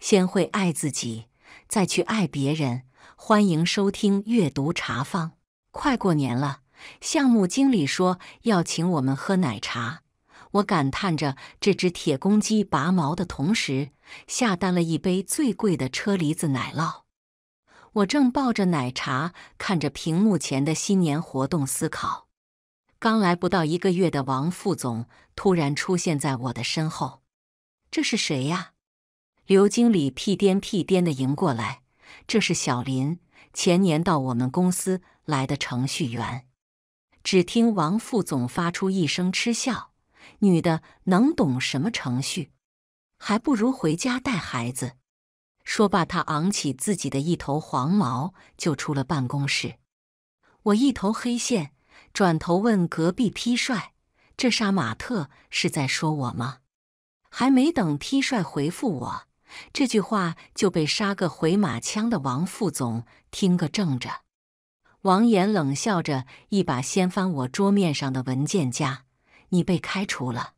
先会爱自己，再去爱别人。欢迎收听阅读茶坊。快过年了，项目经理说要请我们喝奶茶，我感叹着这只铁公鸡拔毛的同时，下单了一杯最贵的车厘子奶酪。我正抱着奶茶，看着屏幕前的新年活动，思考。刚来不到一个月的王副总突然出现在我的身后，这是谁呀？刘经理屁颠屁颠的迎过来，这是小林，前年到我们公司来的程序员。只听王副总发出一声嗤笑：“女的能懂什么程序？还不如回家带孩子。”说罢，他昂起自己的一头黄毛就出了办公室。我一头黑线，转头问隔壁 T 帅：“这杀马特是在说我吗？”还没等 T 帅回复我。这句话就被杀个回马枪的王副总听个正着。王岩冷笑着，一把掀翻我桌面上的文件夹：“你被开除了！”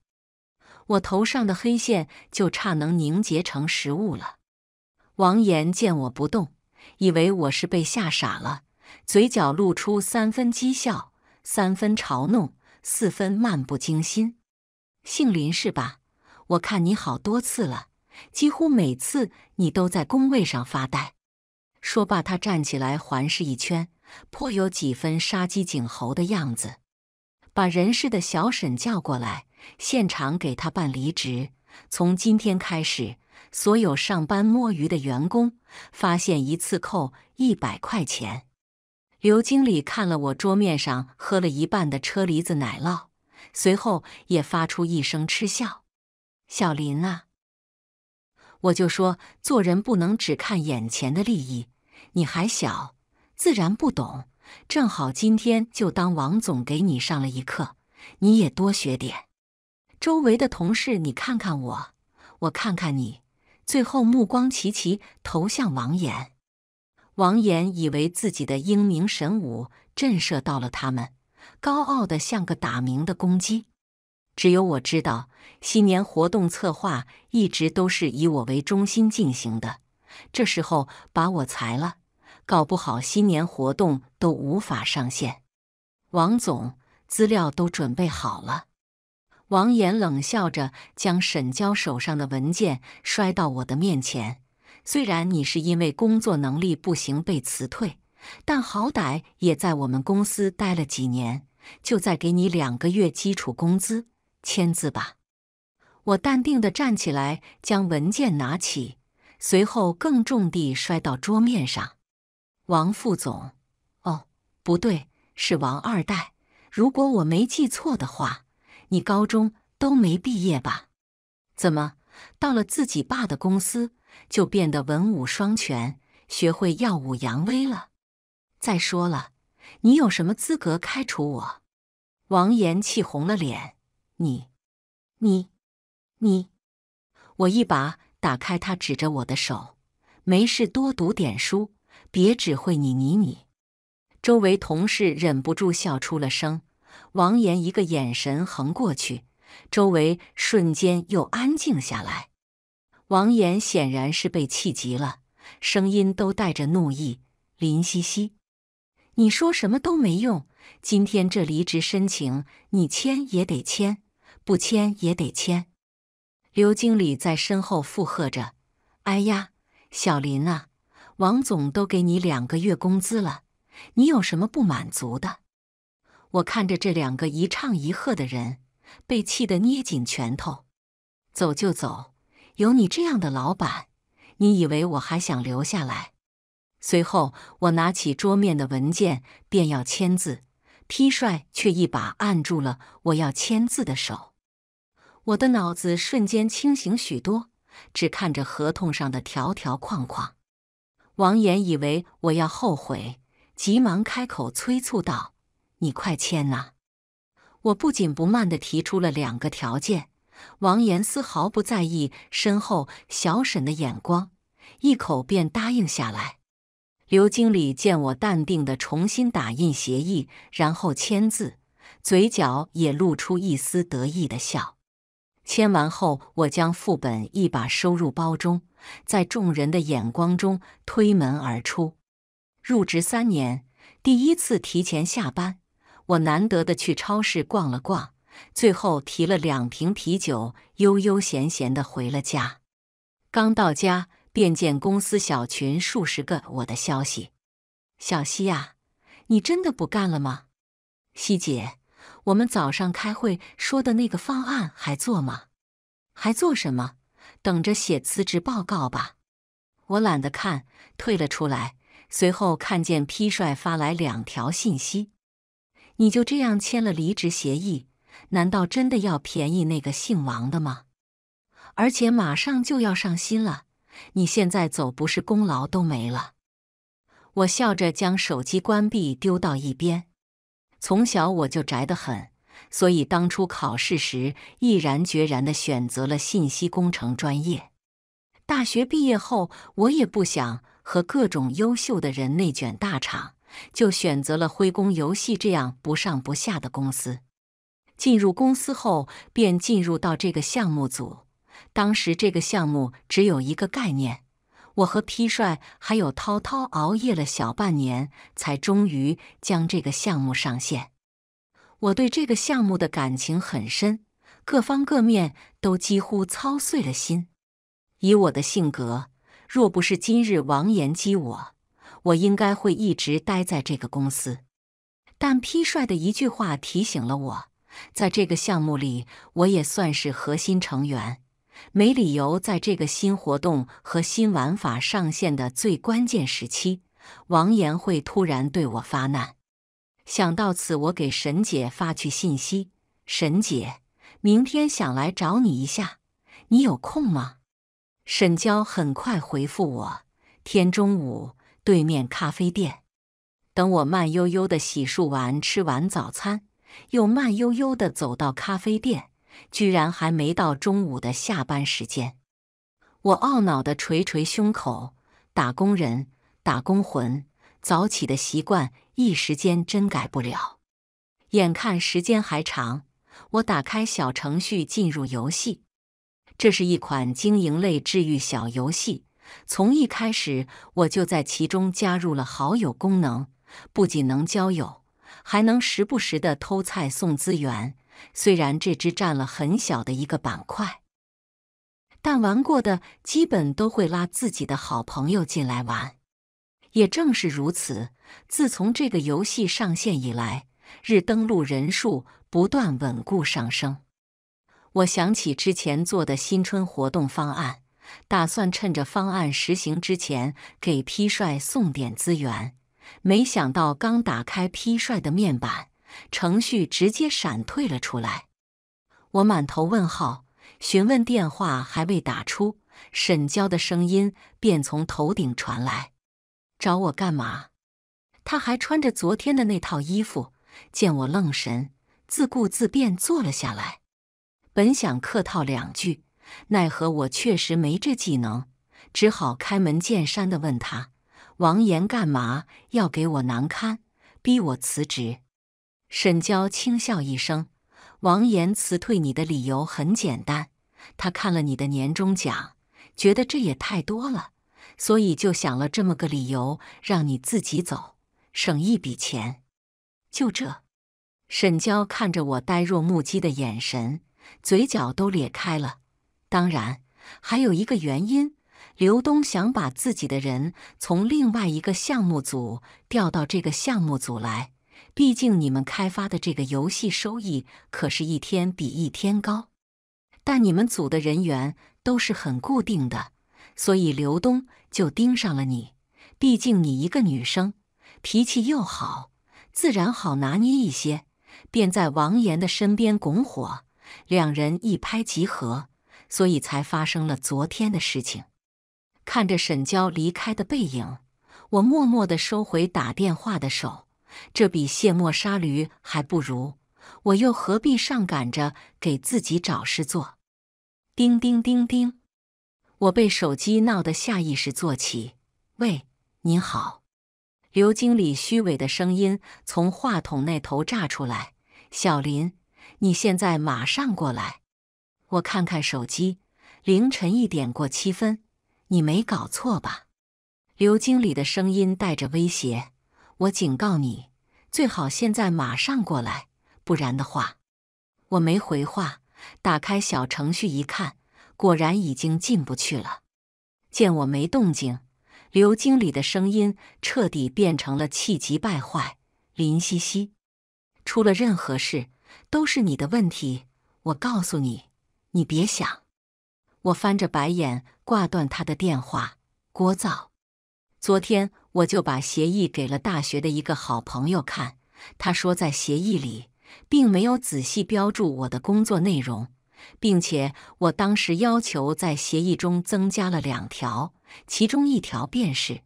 我头上的黑线就差能凝结成实物了。王岩见我不动，以为我是被吓傻了，嘴角露出三分讥笑，三分嘲弄，四分漫不经心。“姓林是吧？我看你好多次了。”几乎每次你都在工位上发呆。说罢，他站起来环视一圈，颇有几分杀鸡儆猴的样子。把人事的小沈叫过来，现场给他办离职。从今天开始，所有上班摸鱼的员工，发现一次扣一百块钱。刘经理看了我桌面上喝了一半的车厘子奶酪，随后也发出一声嗤笑：“小林啊！”我就说，做人不能只看眼前的利益。你还小，自然不懂。正好今天就当王总给你上了一课，你也多学点。周围的同事，你看看我，我看看你，最后目光齐齐投向王岩。王岩以为自己的英明神武震慑到了他们，高傲的像个打鸣的公鸡。只有我知道。新年活动策划一直都是以我为中心进行的，这时候把我裁了，搞不好新年活动都无法上线。王总，资料都准备好了。王岩冷笑着将沈娇手上的文件摔到我的面前。虽然你是因为工作能力不行被辞退，但好歹也在我们公司待了几年，就再给你两个月基础工资，签字吧。我淡定地站起来，将文件拿起，随后更重地摔到桌面上。王副总，哦，不对，是王二代。如果我没记错的话，你高中都没毕业吧？怎么到了自己爸的公司，就变得文武双全，学会耀武扬威了？再说了，你有什么资格开除我？王岩气红了脸，你，你。你，我一把打开他指着我的手，没事多读点书，别只会你你你。周围同事忍不住笑出了声。王岩一个眼神横过去，周围瞬间又安静下来。王岩显然是被气急了，声音都带着怒意：“林夕夕，你说什么都没用，今天这离职申请你签也得签，不签也得签。”刘经理在身后附和着：“哎呀，小林啊，王总都给你两个月工资了，你有什么不满足的？”我看着这两个一唱一和的人，被气得捏紧拳头。走就走，有你这样的老板，你以为我还想留下来？随后，我拿起桌面的文件便要签字，披帅却一把按住了我要签字的手。我的脑子瞬间清醒许多，只看着合同上的条条框框。王岩以为我要后悔，急忙开口催促道：“你快签啊！”我不紧不慢的提出了两个条件。王岩丝毫不在意身后小沈的眼光，一口便答应下来。刘经理见我淡定的重新打印协议，然后签字，嘴角也露出一丝得意的笑。签完后，我将副本一把收入包中，在众人的眼光中推门而出。入职三年，第一次提前下班，我难得的去超市逛了逛，最后提了两瓶啤酒，悠悠闲闲的回了家。刚到家，便见公司小群数十个我的消息：“小西啊，你真的不干了吗？”“西姐。”我们早上开会说的那个方案还做吗？还做什么？等着写辞职报告吧。我懒得看，退了出来。随后看见批帅发来两条信息：你就这样签了离职协议？难道真的要便宜那个姓王的吗？而且马上就要上新了，你现在走不是功劳都没了？我笑着将手机关闭，丢到一边。从小我就宅得很，所以当初考试时毅然决然地选择了信息工程专业。大学毕业后，我也不想和各种优秀的人内卷大厂，就选择了灰工游戏这样不上不下的公司。进入公司后，便进入到这个项目组。当时这个项目只有一个概念。我和批帅还有涛涛熬夜了小半年，才终于将这个项目上线。我对这个项目的感情很深，各方各面都几乎操碎了心。以我的性格，若不是今日王岩激我，我应该会一直待在这个公司。但批帅的一句话提醒了我，在这个项目里，我也算是核心成员。没理由在这个新活动和新玩法上线的最关键时期，王岩会突然对我发难。想到此，我给沈姐发去信息：“沈姐，明天想来找你一下，你有空吗？”沈娇很快回复我：“天中午对面咖啡店。”等我慢悠悠的洗漱完，吃完早餐，又慢悠悠的走到咖啡店。居然还没到中午的下班时间，我懊恼的捶捶胸口。打工人，打工魂，早起的习惯一时间真改不了。眼看时间还长，我打开小程序进入游戏。这是一款经营类治愈小游戏。从一开始，我就在其中加入了好友功能，不仅能交友，还能时不时的偷菜送资源。虽然这只占了很小的一个板块，但玩过的基本都会拉自己的好朋友进来玩。也正是如此，自从这个游戏上线以来，日登录人数不断稳固上升。我想起之前做的新春活动方案，打算趁着方案实行之前给 P 帅送点资源，没想到刚打开 P 帅的面板。程序直接闪退了出来，我满头问号，询问电话还未打出，沈娇的声音便从头顶传来：“找我干嘛？”她还穿着昨天的那套衣服，见我愣神，自顾自便坐了下来。本想客套两句，奈何我确实没这技能，只好开门见山地问他：“王岩干嘛要给我难堪，逼我辞职？”沈娇轻笑一声：“王岩辞退你的理由很简单，他看了你的年终奖，觉得这也太多了，所以就想了这么个理由让你自己走，省一笔钱。就这。”沈娇看着我呆若木鸡的眼神，嘴角都裂开了。当然，还有一个原因，刘东想把自己的人从另外一个项目组调到这个项目组来。毕竟你们开发的这个游戏收益可是一天比一天高，但你们组的人员都是很固定的，所以刘东就盯上了你。毕竟你一个女生，脾气又好，自然好拿捏一些，便在王岩的身边拱火，两人一拍即合，所以才发生了昨天的事情。看着沈娇离开的背影，我默默地收回打电话的手。这比卸磨杀驴还不如，我又何必上赶着给自己找事做？叮叮叮叮，我被手机闹得下意识坐起。喂，您好，刘经理虚伪的声音从话筒那头炸出来。小林，你现在马上过来，我看看手机。凌晨一点过七分，你没搞错吧？刘经理的声音带着威胁。我警告你，最好现在马上过来，不然的话，我没回话。打开小程序一看，果然已经进不去了。见我没动静，刘经理的声音彻底变成了气急败坏：“林西西，出了任何事都是你的问题！我告诉你，你别想！”我翻着白眼挂断他的电话，聒噪。昨天。我就把协议给了大学的一个好朋友看，他说在协议里并没有仔细标注我的工作内容，并且我当时要求在协议中增加了两条，其中一条便是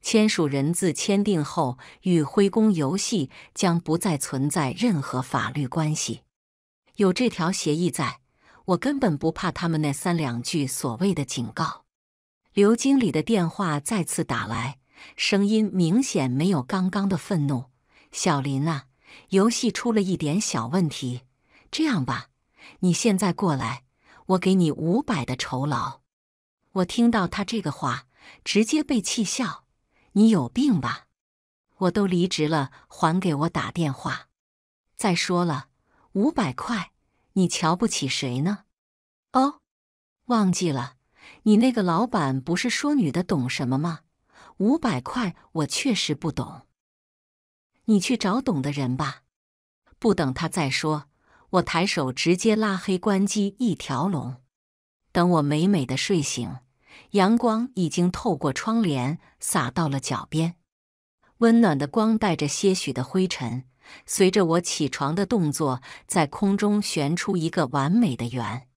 签署人自签订后与辉宫游戏将不再存在任何法律关系。有这条协议在，我根本不怕他们那三两句所谓的警告。刘经理的电话再次打来。声音明显没有刚刚的愤怒。小林啊，游戏出了一点小问题。这样吧，你现在过来，我给你五百的酬劳。我听到他这个话，直接被气笑。你有病吧？我都离职了，还给我打电话。再说了，五百块，你瞧不起谁呢？哦，忘记了，你那个老板不是说女的懂什么吗？五百块，我确实不懂。你去找懂的人吧。不等他再说，我抬手直接拉黑、关机，一条龙。等我美美的睡醒，阳光已经透过窗帘洒到了脚边，温暖的光带着些许的灰尘，随着我起床的动作，在空中旋出一个完美的圆。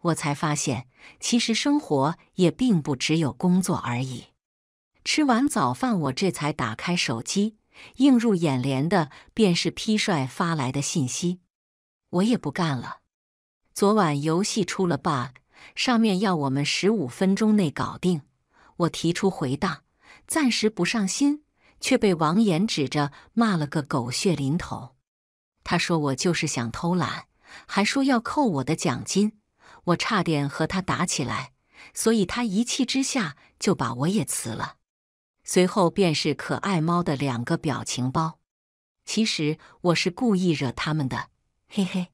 我才发现，其实生活也并不只有工作而已。吃完早饭，我这才打开手机，映入眼帘的便是 P 帅发来的信息：“我也不干了，昨晚游戏出了 bug，上面要我们十五分钟内搞定。我提出回档，暂时不上心，却被王岩指着骂了个狗血淋头。他说我就是想偷懒，还说要扣我的奖金，我差点和他打起来。所以他一气之下就把我也辞了。”随后便是可爱猫的两个表情包。其实我是故意惹他们的，嘿嘿。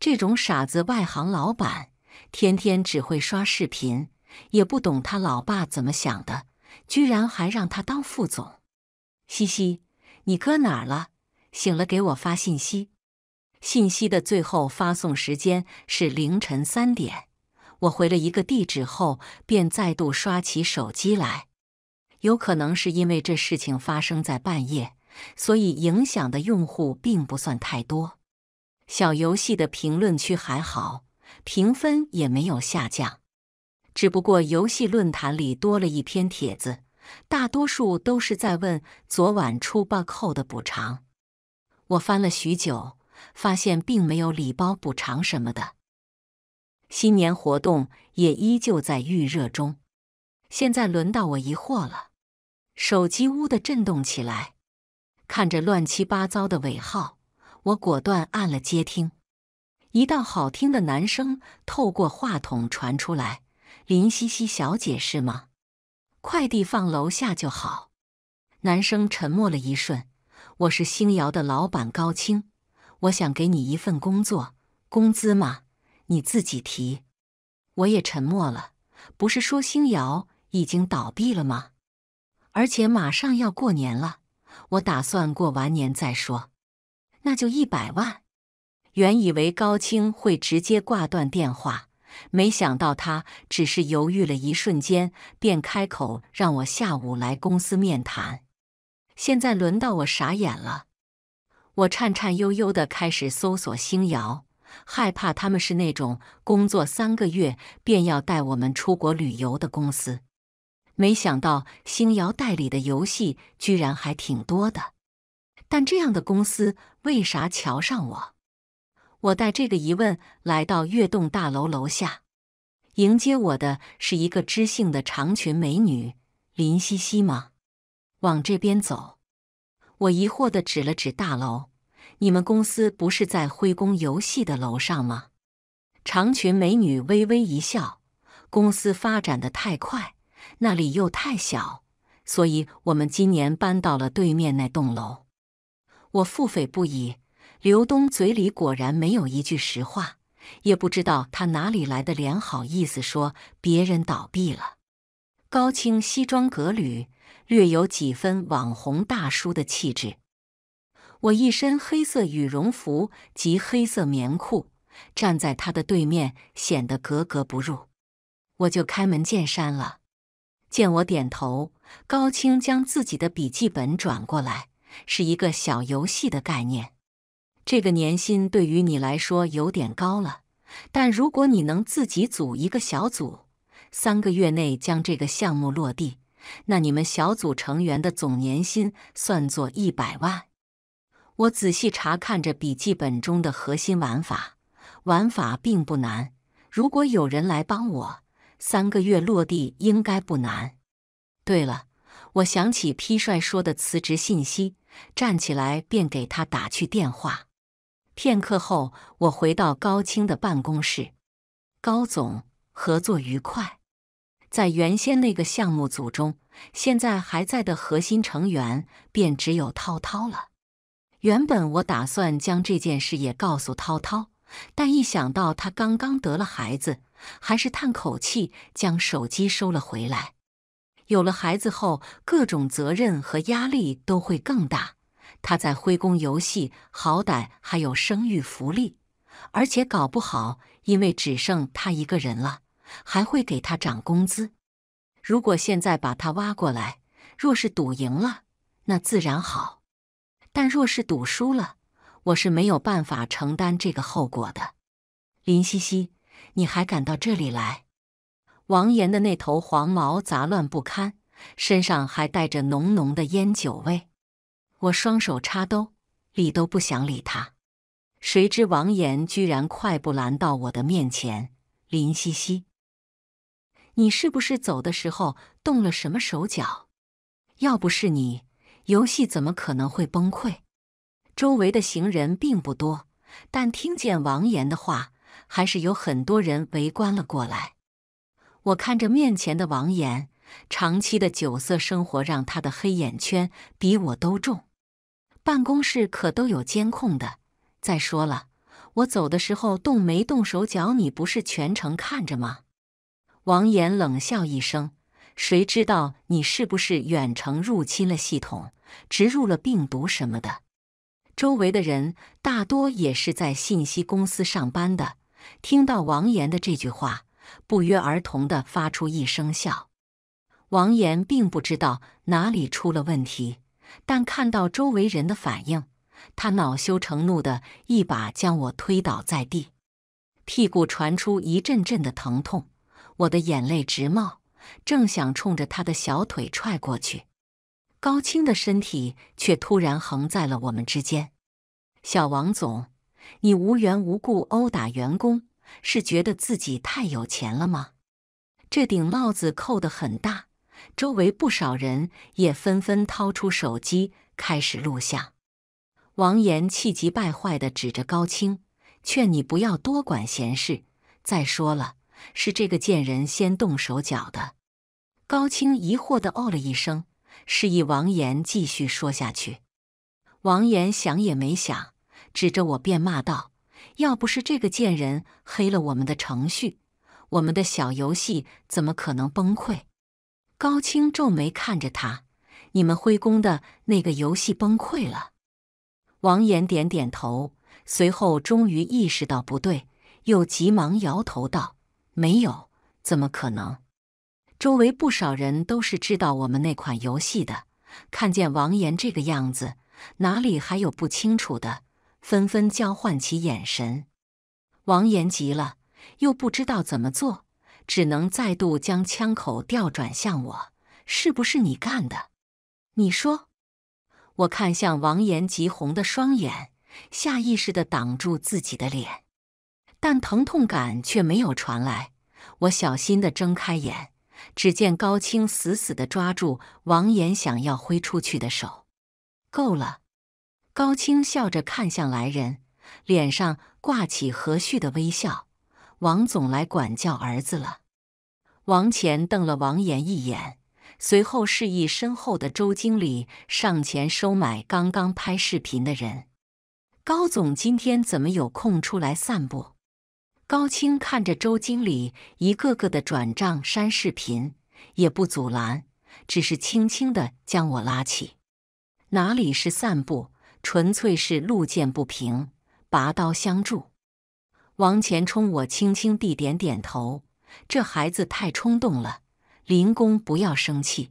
这种傻子外行老板，天天只会刷视频，也不懂他老爸怎么想的，居然还让他当副总，嘻嘻。你搁哪了？醒了给我发信息。信息的最后发送时间是凌晨三点，我回了一个地址后，便再度刷起手机来。有可能是因为这事情发生在半夜，所以影响的用户并不算太多。小游戏的评论区还好，评分也没有下降。只不过游戏论坛里多了一篇帖子，大多数都是在问昨晚出 bug 后的补偿。我翻了许久，发现并没有礼包补偿什么的。新年活动也依旧在预热中。现在轮到我疑惑了。手机“呜”的震动起来，看着乱七八糟的尾号，我果断按了接听。一道好听的男声透过话筒传出来：“林西西小姐是吗？快递放楼下就好。”男生沉默了一瞬：“我是星瑶的老板高清，我想给你一份工作，工资嘛你自己提。”我也沉默了。不是说星瑶已经倒闭了吗？而且马上要过年了，我打算过完年再说。那就一百万。原以为高清会直接挂断电话，没想到他只是犹豫了一瞬间，便开口让我下午来公司面谈。现在轮到我傻眼了。我颤颤悠悠的开始搜索星瑶，害怕他们是那种工作三个月便要带我们出国旅游的公司。没想到星瑶代理的游戏居然还挺多的，但这样的公司为啥瞧上我？我带这个疑问来到悦动大楼楼下，迎接我的是一个知性的长裙美女，林西西吗？往这边走。我疑惑地指了指大楼，你们公司不是在辉宫游戏的楼上吗？长裙美女微微一笑，公司发展的太快。那里又太小，所以我们今年搬到了对面那栋楼。我腹诽不已。刘东嘴里果然没有一句实话，也不知道他哪里来的脸，好意思说别人倒闭了。高清西装革履，略有几分网红大叔的气质。我一身黑色羽绒服及黑色棉裤，站在他的对面显得格格不入。我就开门见山了。见我点头，高清将自己的笔记本转过来，是一个小游戏的概念。这个年薪对于你来说有点高了，但如果你能自己组一个小组，三个月内将这个项目落地，那你们小组成员的总年薪算作一百万。我仔细查看着笔记本中的核心玩法，玩法并不难。如果有人来帮我。三个月落地应该不难。对了，我想起披帅说的辞职信息，站起来便给他打去电话。片刻后，我回到高清的办公室。高总，合作愉快。在原先那个项目组中，现在还在的核心成员便只有涛涛了。原本我打算将这件事也告诉涛涛，但一想到他刚刚得了孩子。还是叹口气，将手机收了回来。有了孩子后，各种责任和压力都会更大。他在灰工游戏，好歹还有生育福利，而且搞不好，因为只剩他一个人了，还会给他涨工资。如果现在把他挖过来，若是赌赢了，那自然好；但若是赌输了，我是没有办法承担这个后果的，林夕夕。你还敢到这里来？王岩的那头黄毛杂乱不堪，身上还带着浓浓的烟酒味。我双手插兜，理都不想理他。谁知王岩居然快步拦到我的面前：“林夕夕，你是不是走的时候动了什么手脚？要不是你，游戏怎么可能会崩溃？”周围的行人并不多，但听见王岩的话。还是有很多人围观了过来。我看着面前的王岩，长期的酒色生活让他的黑眼圈比我都重。办公室可都有监控的。再说了，我走的时候动没动手脚，你不是全程看着吗？王岩冷笑一声：“谁知道你是不是远程入侵了系统，植入了病毒什么的？”周围的人大多也是在信息公司上班的。听到王岩的这句话，不约而同的发出一声笑。王岩并不知道哪里出了问题，但看到周围人的反应，他恼羞成怒的一把将我推倒在地，屁股传出一阵阵的疼痛，我的眼泪直冒，正想冲着他的小腿踹过去，高清的身体却突然横在了我们之间，小王总。你无缘无故殴打员工，是觉得自己太有钱了吗？这顶帽子扣得很大，周围不少人也纷纷掏出手机开始录像。王岩气急败坏地指着高清，劝你不要多管闲事。再说了，是这个贱人先动手脚的。高清疑惑地哦了一声，示意王岩继续说下去。王岩想也没想。指着我便骂道：“要不是这个贱人黑了我们的程序，我们的小游戏怎么可能崩溃？”高清皱眉看着他：“你们辉工的那个游戏崩溃了？”王岩点点头，随后终于意识到不对，又急忙摇头道：“没有，怎么可能？”周围不少人都是知道我们那款游戏的，看见王岩这个样子，哪里还有不清楚的？纷纷交换起眼神，王岩急了，又不知道怎么做，只能再度将枪口调转向我：“是不是你干的？你说。”我看向王岩急红的双眼，下意识的挡住自己的脸，但疼痛感却没有传来。我小心的睁开眼，只见高清死死的抓住王岩想要挥出去的手。“够了。”高清笑着看向来人，脸上挂起和煦的微笑。王总来管教儿子了。王乾瞪了王岩一眼，随后示意身后的周经理上前收买刚刚拍视频的人。高总今天怎么有空出来散步？高清看着周经理一个个的转账删视频，也不阻拦，只是轻轻的将我拉起。哪里是散步？纯粹是路见不平，拔刀相助。王前冲我轻轻地点点头，这孩子太冲动了。林工，不要生气。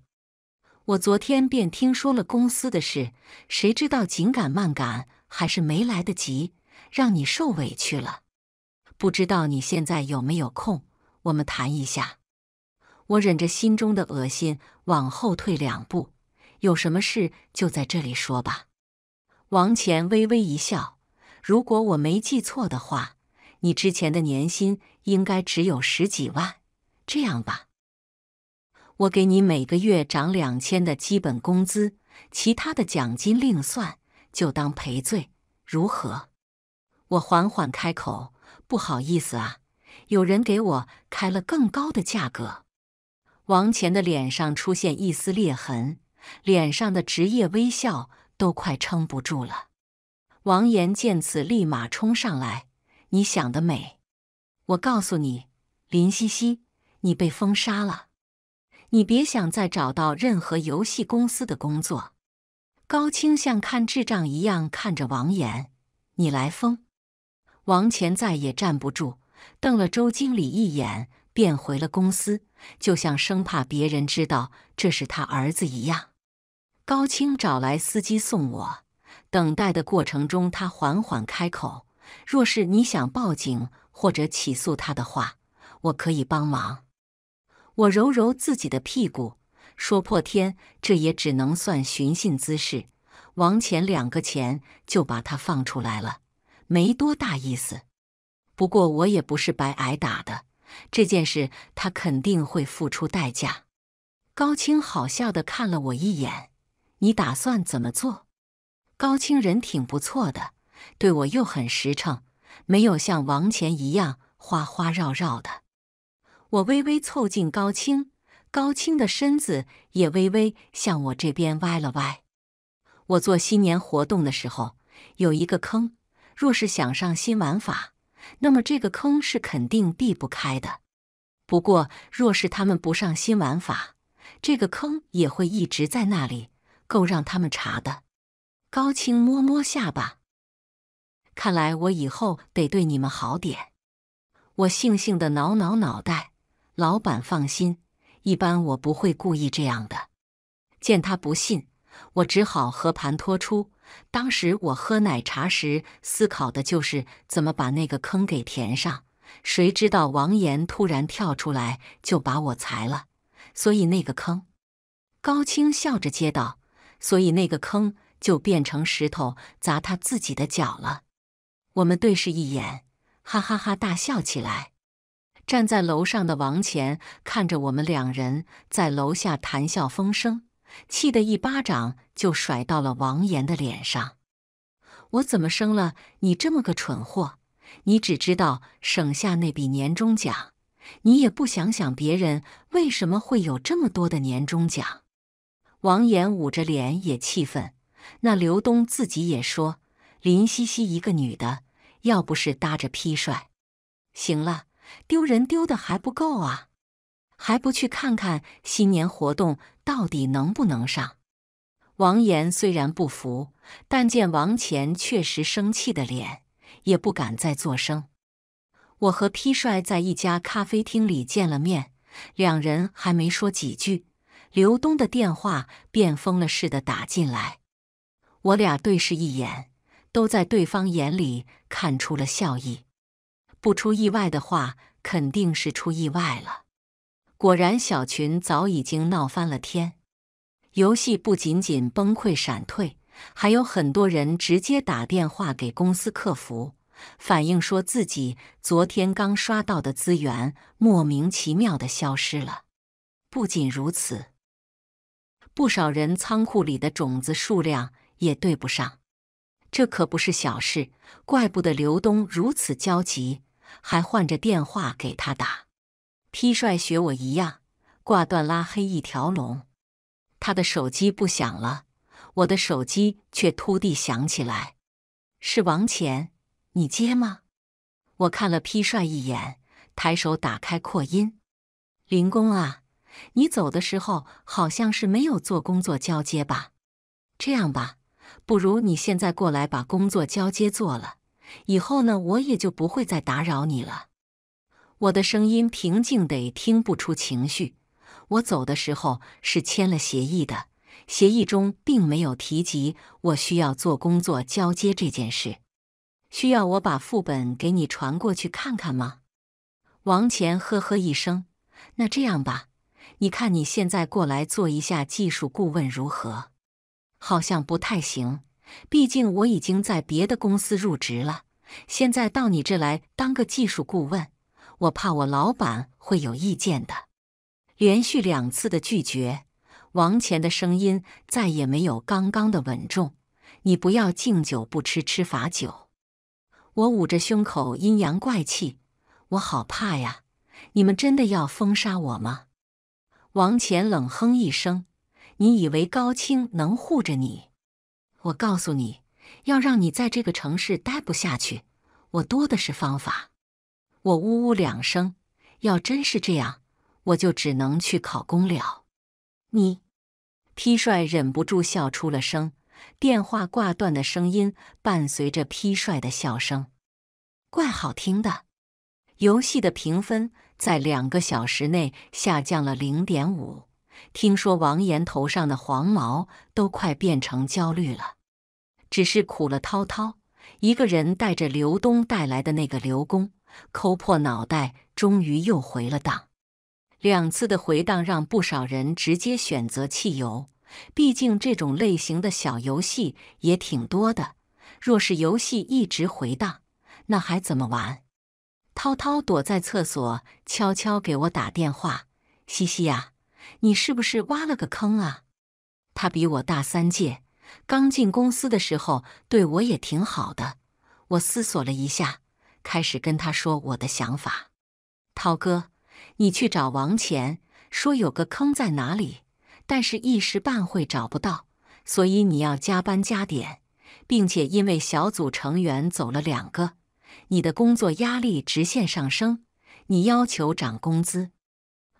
我昨天便听说了公司的事，谁知道紧赶慢赶，还是没来得及，让你受委屈了。不知道你现在有没有空，我们谈一下。我忍着心中的恶心，往后退两步。有什么事就在这里说吧。王乾微微一笑：“如果我没记错的话，你之前的年薪应该只有十几万。这样吧，我给你每个月涨两千的基本工资，其他的奖金另算，就当赔罪，如何？”我缓缓开口：“不好意思啊，有人给我开了更高的价格。”王乾的脸上出现一丝裂痕，脸上的职业微笑。都快撑不住了！王岩见此，立马冲上来。你想得美！我告诉你，林西西，你被封杀了！你别想再找到任何游戏公司的工作。高清像看智障一样看着王岩。你来疯！”王乾再也站不住，瞪了周经理一眼，便回了公司，就像生怕别人知道这是他儿子一样。高清找来司机送我，等待的过程中，他缓缓开口：“若是你想报警或者起诉他的话，我可以帮忙。”我揉揉自己的屁股，说破天，这也只能算寻衅滋事，王钱两个钱就把他放出来了，没多大意思。不过我也不是白挨打的，这件事他肯定会付出代价。高清好笑的看了我一眼。你打算怎么做？高清人挺不错的，对我又很实诚，没有像王前一样花花绕绕的。我微微凑近高清，高清的身子也微微向我这边歪了歪。我做新年活动的时候有一个坑，若是想上新玩法，那么这个坑是肯定避不开的。不过，若是他们不上新玩法，这个坑也会一直在那里。够让他们查的，高清摸摸下巴，看来我以后得对你们好点。我悻悻地挠挠脑袋，老板放心，一般我不会故意这样的。见他不信，我只好和盘托出。当时我喝奶茶时思考的就是怎么把那个坑给填上，谁知道王岩突然跳出来就把我裁了，所以那个坑。高清笑着接道。所以那个坑就变成石头砸他自己的脚了。我们对视一眼，哈哈哈大笑起来。站在楼上的王乾看着我们两人在楼下谈笑风生，气得一巴掌就甩到了王岩的脸上。我怎么生了你这么个蠢货？你只知道省下那笔年终奖，你也不想想别人为什么会有这么多的年终奖。王岩捂着脸也气愤，那刘东自己也说：“林夕夕一个女的，要不是搭着痞帅，行了，丢人丢的还不够啊，还不去看看新年活动到底能不能上？”王岩虽然不服，但见王乾确实生气的脸，也不敢再作声。我和痞帅在一家咖啡厅里见了面，两人还没说几句。刘东的电话便疯了似的打进来，我俩对视一眼，都在对方眼里看出了笑意。不出意外的话，肯定是出意外了。果然，小群早已经闹翻了天。游戏不仅仅崩溃闪退，还有很多人直接打电话给公司客服，反映说自己昨天刚刷到的资源莫名其妙的消失了。不仅如此。不少人仓库里的种子数量也对不上，这可不是小事。怪不得刘东如此焦急，还换着电话给他打。批帅学我一样，挂断拉黑一条龙。他的手机不响了，我的手机却突地响起来，是王乾，你接吗？我看了批帅一眼，抬手打开扩音：“林工啊。”你走的时候好像是没有做工作交接吧？这样吧，不如你现在过来把工作交接做了，以后呢我也就不会再打扰你了。我的声音平静得听不出情绪。我走的时候是签了协议的，协议中并没有提及我需要做工作交接这件事。需要我把副本给你传过去看看吗？王乾呵呵一声：“那这样吧。”你看，你现在过来做一下技术顾问如何？好像不太行，毕竟我已经在别的公司入职了。现在到你这来当个技术顾问，我怕我老板会有意见的。连续两次的拒绝，王乾的声音再也没有刚刚的稳重。你不要敬酒不吃吃罚酒。我捂着胸口，阴阳怪气。我好怕呀！你们真的要封杀我吗？王乾冷哼一声：“你以为高清能护着你？我告诉你，要让你在这个城市待不下去，我多的是方法。”我呜呜两声：“要真是这样，我就只能去考公了。”你，披帅忍不住笑出了声。电话挂断的声音伴随着披帅的笑声，怪好听的。游戏的评分。在两个小时内下降了零点五。听说王岩头上的黄毛都快变成焦虑了。只是苦了涛涛，一个人带着刘东带来的那个刘工，抠破脑袋，终于又回了档。两次的回档让不少人直接选择弃游。毕竟这种类型的小游戏也挺多的。若是游戏一直回档，那还怎么玩？涛涛躲在厕所，悄悄给我打电话：“西西呀，你是不是挖了个坑啊？”他比我大三届，刚进公司的时候对我也挺好的。我思索了一下，开始跟他说我的想法：“涛哥，你去找王乾，说有个坑在哪里，但是一时半会找不到，所以你要加班加点，并且因为小组成员走了两个。”你的工作压力直线上升，你要求涨工资。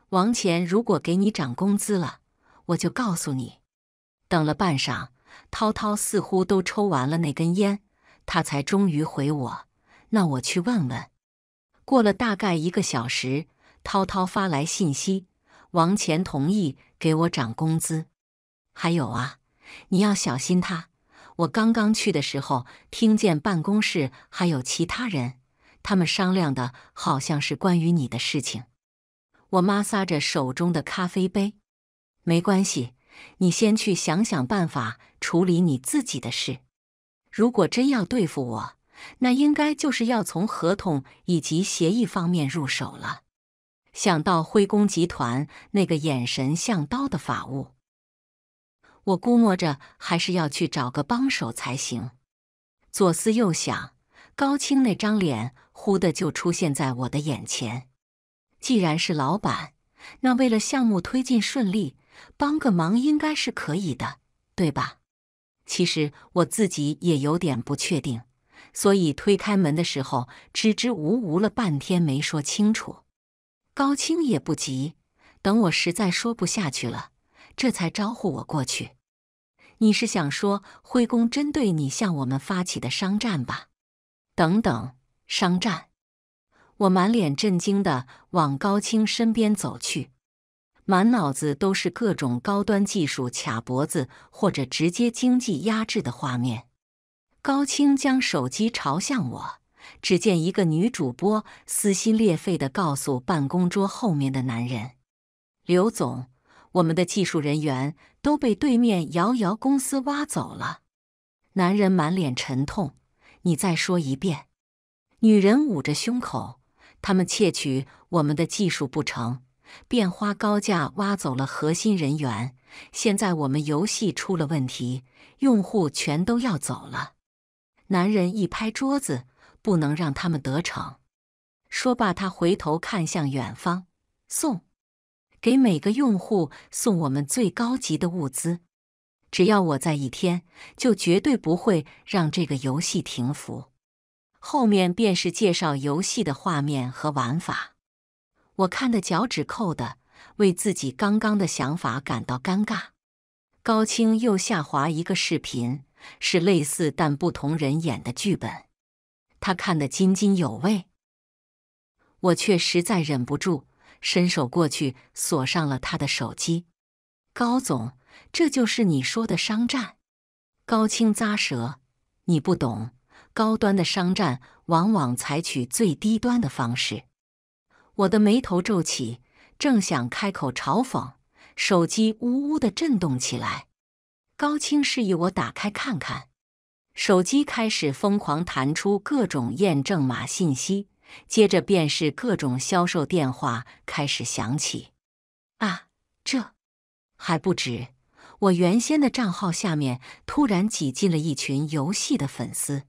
王乾如果给你涨工资了，我就告诉你。等了半晌，涛涛似乎都抽完了那根烟，他才终于回我：“那我去问问。”过了大概一个小时，涛涛发来信息：“王乾同意给我涨工资，还有啊，你要小心他。”我刚刚去的时候，听见办公室还有其他人，他们商量的好像是关于你的事情。我摩挲着手中的咖啡杯，没关系，你先去想想办法处理你自己的事。如果真要对付我，那应该就是要从合同以及协议方面入手了。想到辉工集团那个眼神像刀的法务。我估摸着还是要去找个帮手才行。左思右想，高清那张脸忽的就出现在我的眼前。既然是老板，那为了项目推进顺利，帮个忙应该是可以的，对吧？其实我自己也有点不确定，所以推开门的时候支支吾吾了半天没说清楚。高清也不急，等我实在说不下去了。这才招呼我过去。你是想说辉公针对你向我们发起的商战吧？等等，商战！我满脸震惊的往高清身边走去，满脑子都是各种高端技术卡脖子或者直接经济压制的画面。高清将手机朝向我，只见一个女主播撕心裂肺的告诉办公桌后面的男人：“刘总。”我们的技术人员都被对面遥遥公司挖走了。男人满脸沉痛。你再说一遍。女人捂着胸口。他们窃取我们的技术不成，便花高价挖走了核心人员。现在我们游戏出了问题，用户全都要走了。男人一拍桌子，不能让他们得逞。说罢，他回头看向远方，送。给每个用户送我们最高级的物资，只要我在一天，就绝对不会让这个游戏停服。后面便是介绍游戏的画面和玩法。我看的脚趾扣的，为自己刚刚的想法感到尴尬。高清又下滑一个视频，是类似但不同人演的剧本。他看得津津有味，我却实在忍不住。伸手过去锁上了他的手机。高总，这就是你说的商战？高清咂舌，你不懂，高端的商战往往采取最低端的方式。我的眉头皱起，正想开口嘲讽，手机呜呜的震动起来。高清示意我打开看看，手机开始疯狂弹出各种验证码信息。接着便是各种销售电话开始响起，啊，这还不止，我原先的账号下面突然挤进了一群游戏的粉丝，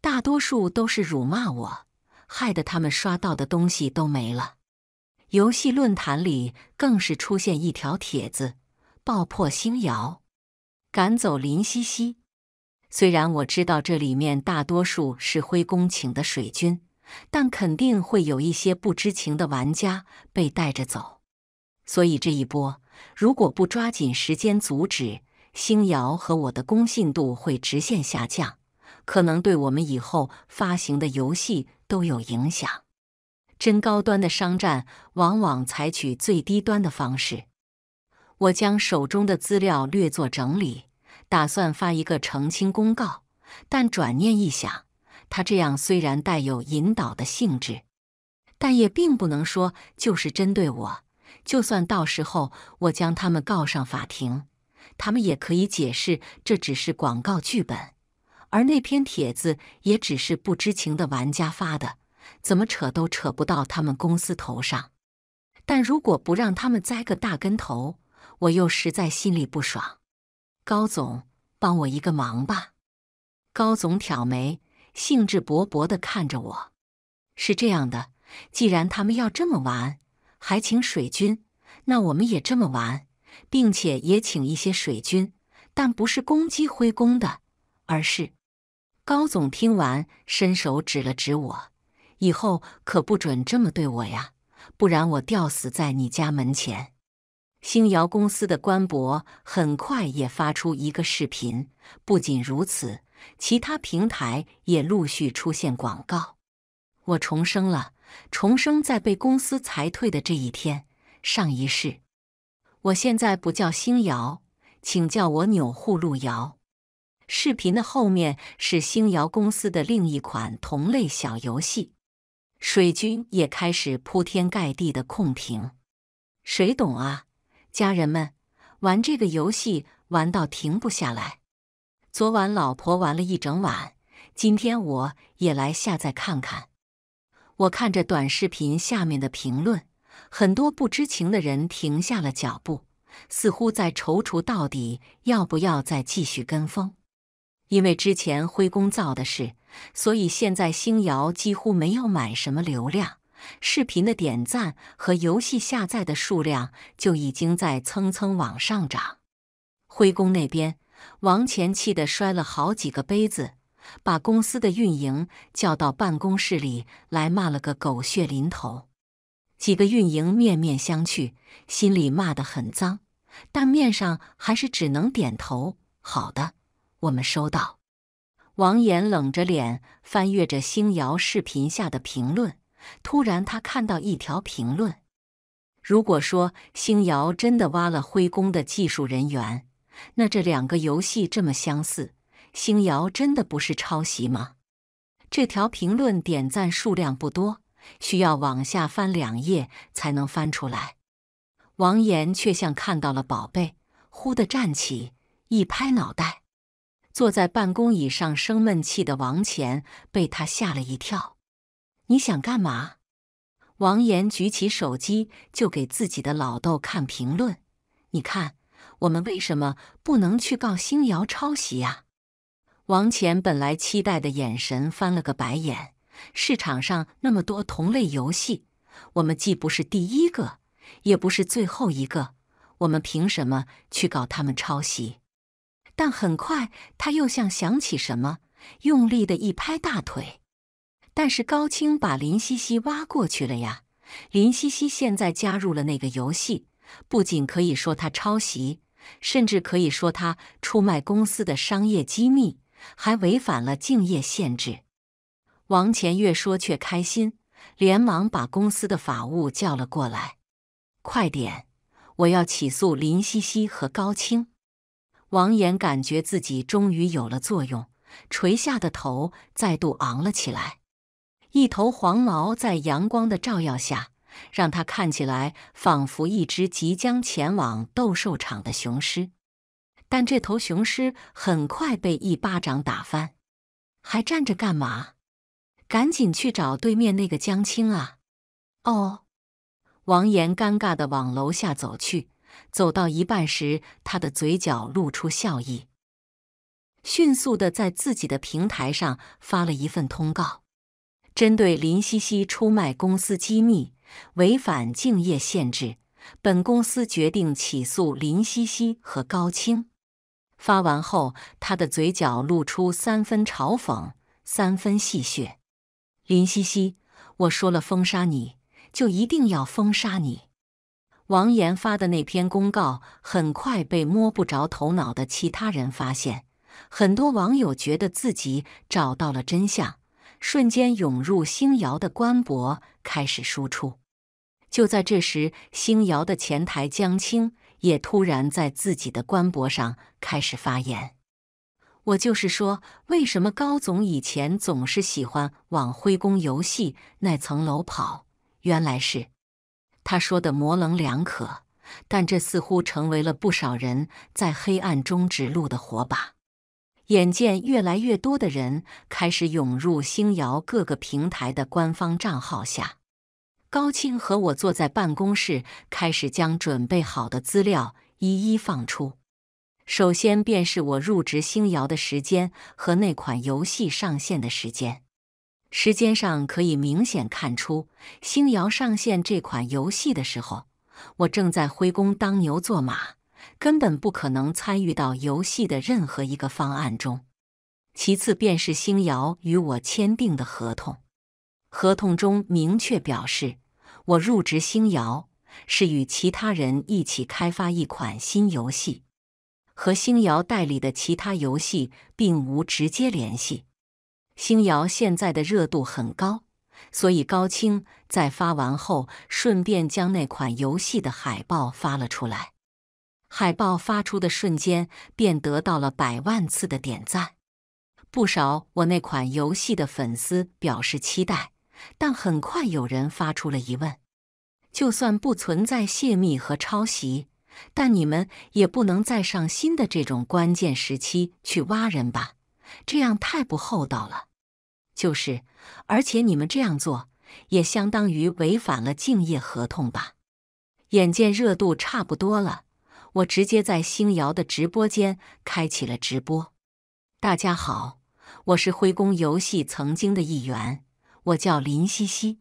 大多数都是辱骂我，害得他们刷到的东西都没了。游戏论坛里更是出现一条帖子：“爆破星瑶，赶走林夕夕。”虽然我知道这里面大多数是灰公请的水军。但肯定会有一些不知情的玩家被带着走，所以这一波如果不抓紧时间阻止，星瑶和我的公信度会直线下降，可能对我们以后发行的游戏都有影响。真高端的商战往往采取最低端的方式。我将手中的资料略作整理，打算发一个澄清公告，但转念一想。他这样虽然带有引导的性质，但也并不能说就是针对我。就算到时候我将他们告上法庭，他们也可以解释这只是广告剧本，而那篇帖子也只是不知情的玩家发的，怎么扯都扯不到他们公司头上。但如果不让他们栽个大跟头，我又实在心里不爽。高总，帮我一个忙吧。高总挑眉。兴致勃勃地看着我，是这样的，既然他们要这么玩，还请水军，那我们也这么玩，并且也请一些水军，但不是攻击灰公的，而是高总。听完，伸手指了指我，以后可不准这么对我呀，不然我吊死在你家门前。星瑶公司的官博很快也发出一个视频。不仅如此。其他平台也陆续出现广告。我重生了，重生在被公司裁退的这一天。上一世，我现在不叫星瑶，请叫我钮祜禄瑶。视频的后面是星瑶公司的另一款同类小游戏。水军也开始铺天盖地的控评，谁懂啊？家人们，玩这个游戏玩到停不下来。昨晚老婆玩了一整晚，今天我也来下载看看。我看着短视频下面的评论，很多不知情的人停下了脚步，似乎在踌躇到底要不要再继续跟风。因为之前辉公造的事，所以现在星瑶几乎没有买什么流量，视频的点赞和游戏下载的数量就已经在蹭蹭往上涨。辉公那边。王乾气得摔了好几个杯子，把公司的运营叫到办公室里来骂了个狗血淋头。几个运营面面相觑，心里骂得很脏，但面上还是只能点头：“好的，我们收到。”王岩冷着脸翻阅着星瑶视频下的评论，突然他看到一条评论：“如果说星瑶真的挖了灰工的技术人员。”那这两个游戏这么相似，星瑶真的不是抄袭吗？这条评论点赞数量不多，需要往下翻两页才能翻出来。王岩却像看到了宝贝，忽地站起，一拍脑袋。坐在办公椅上生闷气的王乾被他吓了一跳：“你想干嘛？”王岩举起手机就给自己的老豆看评论：“你看。”我们为什么不能去告星瑶抄袭呀？王乾本来期待的眼神翻了个白眼。市场上那么多同类游戏，我们既不是第一个，也不是最后一个，我们凭什么去告他们抄袭？但很快他又像想起什么，用力的一拍大腿。但是高清把林夕夕挖过去了呀！林夕夕现在加入了那个游戏，不仅可以说他抄袭。甚至可以说，他出卖公司的商业机密，还违反了竞业限制。王乾越说却开心，连忙把公司的法务叫了过来：“快点，我要起诉林西西和高清。”王岩感觉自己终于有了作用，垂下的头再度昂了起来，一头黄毛在阳光的照耀下。让他看起来仿佛一只即将前往斗兽场的雄狮，但这头雄狮很快被一巴掌打翻，还站着干嘛？赶紧去找对面那个江青啊！哦，王岩尴尬地往楼下走去，走到一半时，他的嘴角露出笑意，迅速地在自己的平台上发了一份通告，针对林夕夕出卖公司机密。违反敬业限制，本公司决定起诉林夕夕和高清。发完后，他的嘴角露出三分嘲讽，三分戏谑。林夕夕，我说了封杀你，就一定要封杀你。王岩发的那篇公告很快被摸不着头脑的其他人发现，很多网友觉得自己找到了真相，瞬间涌入星瑶的官博，开始输出。就在这时，星瑶的前台江青也突然在自己的官博上开始发言：“我就是说，为什么高总以前总是喜欢往灰宫游戏那层楼跑？原来是……”他说的模棱两可，但这似乎成为了不少人在黑暗中指路的火把。眼见越来越多的人开始涌入星瑶各个平台的官方账号下。高清和我坐在办公室，开始将准备好的资料一一放出。首先便是我入职星瑶的时间和那款游戏上线的时间。时间上可以明显看出，星瑶上线这款游戏的时候，我正在挥工当牛做马，根本不可能参与到游戏的任何一个方案中。其次便是星瑶与我签订的合同，合同中明确表示。我入职星瑶，是与其他人一起开发一款新游戏，和星瑶代理的其他游戏并无直接联系。星瑶现在的热度很高，所以高清在发完后顺便将那款游戏的海报发了出来。海报发出的瞬间便得到了百万次的点赞，不少我那款游戏的粉丝表示期待。但很快有人发出了疑问：就算不存在泄密和抄袭，但你们也不能再上新的这种关键时期去挖人吧？这样太不厚道了。就是，而且你们这样做也相当于违反了敬业合同吧？眼见热度差不多了，我直接在星瑶的直播间开启了直播。大家好，我是灰宫游戏曾经的一员。我叫林西西。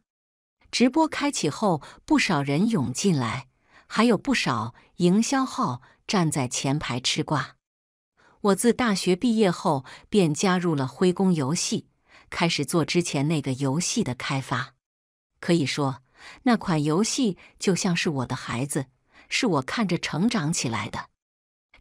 直播开启后，不少人涌进来，还有不少营销号站在前排吃瓜。我自大学毕业后便加入了辉工游戏，开始做之前那个游戏的开发。可以说，那款游戏就像是我的孩子，是我看着成长起来的。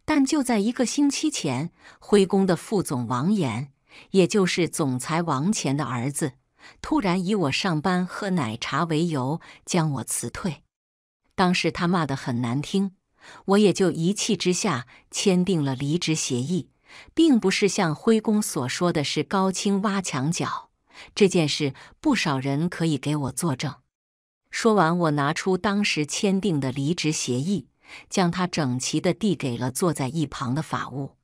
但就在一个星期前，辉工的副总王岩，也就是总裁王乾的儿子。突然以我上班喝奶茶为由将我辞退，当时他骂得很难听，我也就一气之下签订了离职协议，并不是像辉公所说的是高清挖墙脚。这件事不少人可以给我作证。说完，我拿出当时签订的离职协议，将它整齐地递给了坐在一旁的法务。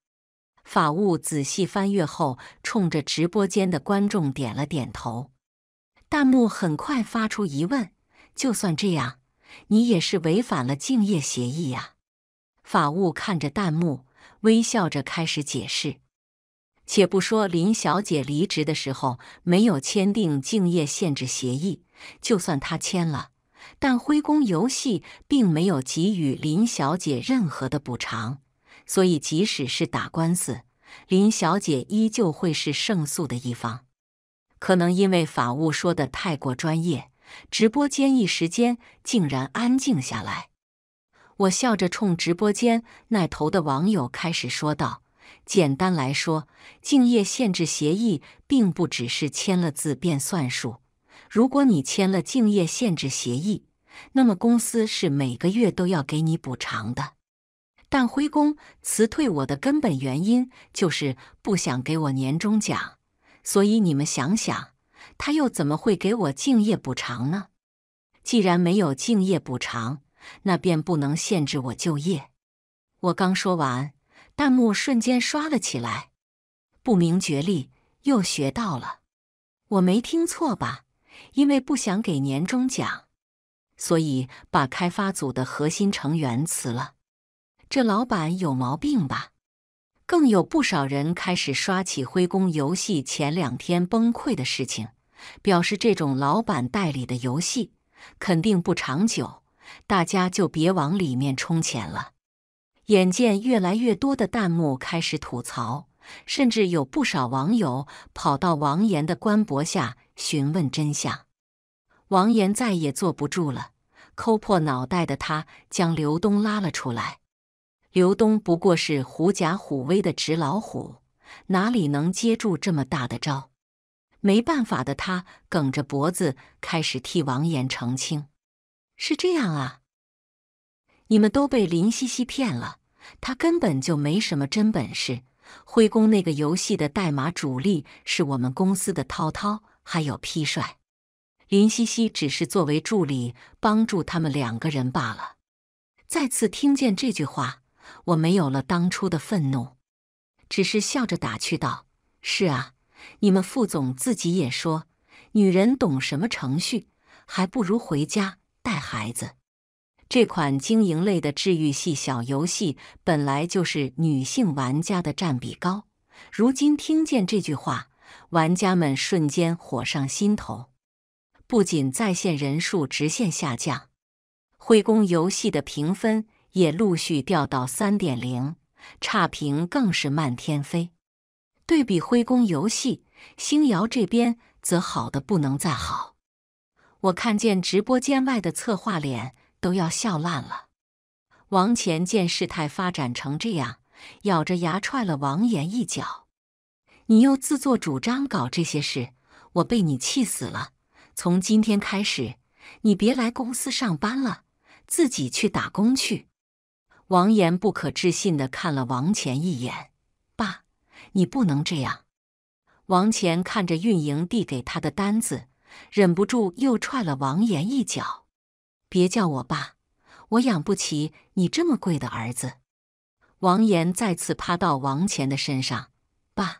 法务仔细翻阅后，冲着直播间的观众点了点头。弹幕很快发出疑问：“就算这样，你也是违反了竞业协议呀？”法务看着弹幕，微笑着开始解释：“且不说林小姐离职的时候没有签订竞业限制协议，就算她签了，但灰宫游戏并没有给予林小姐任何的补偿。”所以，即使是打官司，林小姐依旧会是胜诉的一方。可能因为法务说的太过专业，直播间一时间竟然安静下来。我笑着冲直播间那头的网友开始说道：“简单来说，竞业限制协议并不只是签了字便算数。如果你签了竞业限制协议，那么公司是每个月都要给你补偿的。”但灰工辞退我的根本原因就是不想给我年终奖，所以你们想想，他又怎么会给我敬业补偿呢？既然没有敬业补偿，那便不能限制我就业。我刚说完，弹幕瞬间刷了起来。不明觉厉，又学到了。我没听错吧？因为不想给年终奖，所以把开发组的核心成员辞了。这老板有毛病吧？更有不少人开始刷起《灰宫》游戏前两天崩溃的事情，表示这种老板代理的游戏肯定不长久，大家就别往里面充钱了。眼见越来越多的弹幕开始吐槽，甚至有不少网友跑到王岩的官博下询问真相。王岩再也坐不住了，抠破脑袋的他将刘东拉了出来。刘东不过是狐假虎威的纸老虎，哪里能接住这么大的招？没办法的，他梗着脖子开始替王岩澄清：“是这样啊，你们都被林西西骗了，她根本就没什么真本事。灰宫那个游戏的代码主力是我们公司的涛涛，还有批帅，林西西只是作为助理帮助他们两个人罢了。”再次听见这句话。我没有了当初的愤怒，只是笑着打趣道：“是啊，你们副总自己也说，女人懂什么程序，还不如回家带孩子。”这款经营类的治愈系小游戏本来就是女性玩家的占比高，如今听见这句话，玩家们瞬间火上心头，不仅在线人数直线下降，灰攻游戏的评分。也陆续掉到三点零，差评更是漫天飞。对比灰宫游戏，星瑶这边则好的不能再好。我看见直播间外的策划脸都要笑烂了。王乾见事态发展成这样，咬着牙踹了王岩一脚：“你又自作主张搞这些事，我被你气死了！从今天开始，你别来公司上班了，自己去打工去。”王岩不可置信地看了王乾一眼：“爸，你不能这样。”王乾看着运营递给他的单子，忍不住又踹了王岩一脚：“别叫我爸，我养不起你这么贵的儿子。”王岩再次趴到王乾的身上：“爸，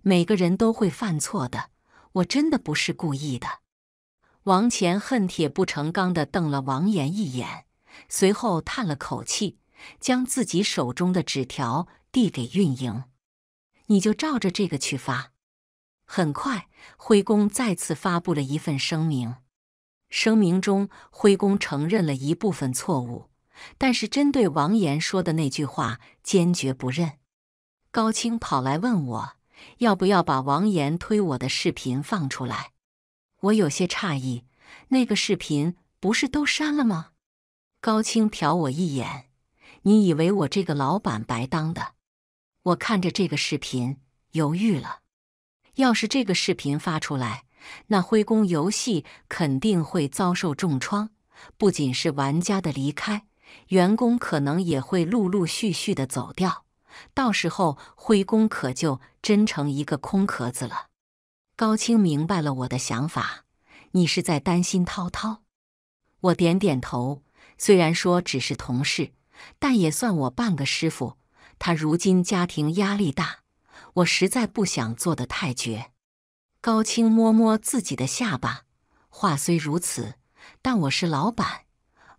每个人都会犯错的，我真的不是故意的。”王乾恨铁不成钢地瞪了王岩一眼，随后叹了口气。将自己手中的纸条递给运营，你就照着这个去发。很快，辉公再次发布了一份声明，声明中辉公承认了一部分错误，但是针对王岩说的那句话坚决不认。高清跑来问我要不要把王岩推我的视频放出来，我有些诧异，那个视频不是都删了吗？高清瞟我一眼。你以为我这个老板白当的？我看着这个视频犹豫了。要是这个视频发出来，那灰公游戏肯定会遭受重创，不仅是玩家的离开，员工可能也会陆陆续续的走掉。到时候灰公可就真成一个空壳子了。高清明白了我的想法，你是在担心涛涛？我点点头。虽然说只是同事。但也算我半个师傅。他如今家庭压力大，我实在不想做得太绝。高清摸摸自己的下巴，话虽如此，但我是老板，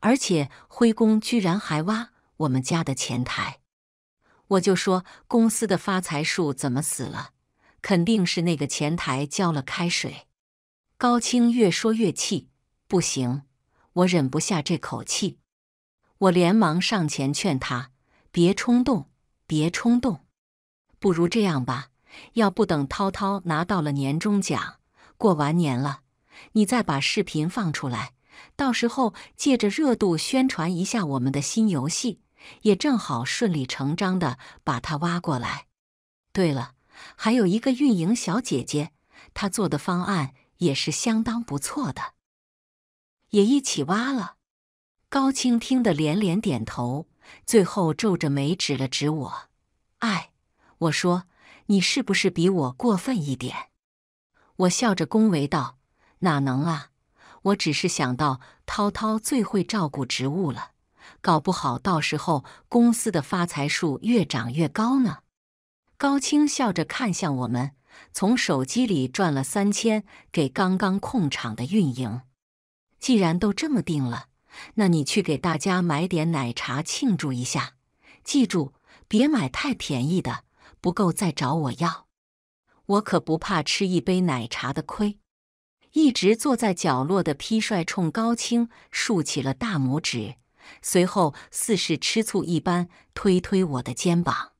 而且辉公居然还挖我们家的前台。我就说公司的发财树怎么死了？肯定是那个前台浇了开水。高清越说越气，不行，我忍不下这口气。我连忙上前劝他：“别冲动，别冲动。不如这样吧，要不等涛涛拿到了年终奖，过完年了，你再把视频放出来。到时候借着热度宣传一下我们的新游戏，也正好顺理成章的把他挖过来。对了，还有一个运营小姐姐，她做的方案也是相当不错的，也一起挖了。”高清听得连连点头，最后皱着眉指了指我：“哎，我说你是不是比我过分一点？”我笑着恭维道：“哪能啊，我只是想到涛涛最会照顾植物了，搞不好到时候公司的发财树越长越高呢。”高清笑着看向我们，从手机里转了三千给刚刚控场的运营。既然都这么定了。那你去给大家买点奶茶庆祝一下，记住别买太便宜的，不够再找我要。我可不怕吃一杯奶茶的亏。一直坐在角落的披帅冲高清竖起了大拇指，随后似是吃醋一般推推我的肩膀。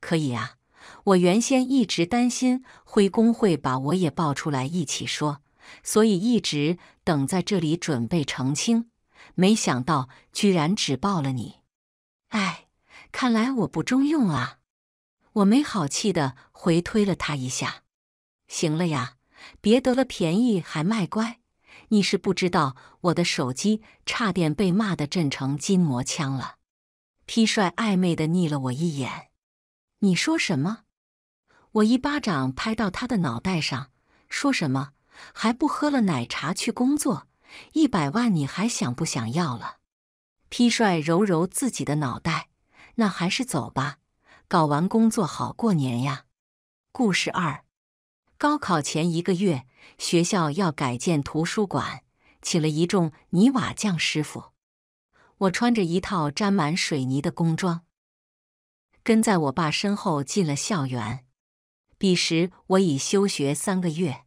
可以啊，我原先一直担心灰公会把我也抱出来一起说，所以一直等在这里准备澄清。没想到居然只抱了你，哎，看来我不中用啊！我没好气的回推了他一下。行了呀，别得了便宜还卖乖！你是不知道，我的手机差点被骂的震成筋膜枪了。披帅暧昧的睨了我一眼，你说什么？我一巴掌拍到他的脑袋上，说什么？还不喝了奶茶去工作？一百万，你还想不想要了？披帅揉揉自己的脑袋，那还是走吧，搞完工作好过年呀。故事二：高考前一个月，学校要改建图书馆，请了一众泥瓦匠师傅。我穿着一套沾满水泥的工装，跟在我爸身后进了校园。彼时我已休学三个月，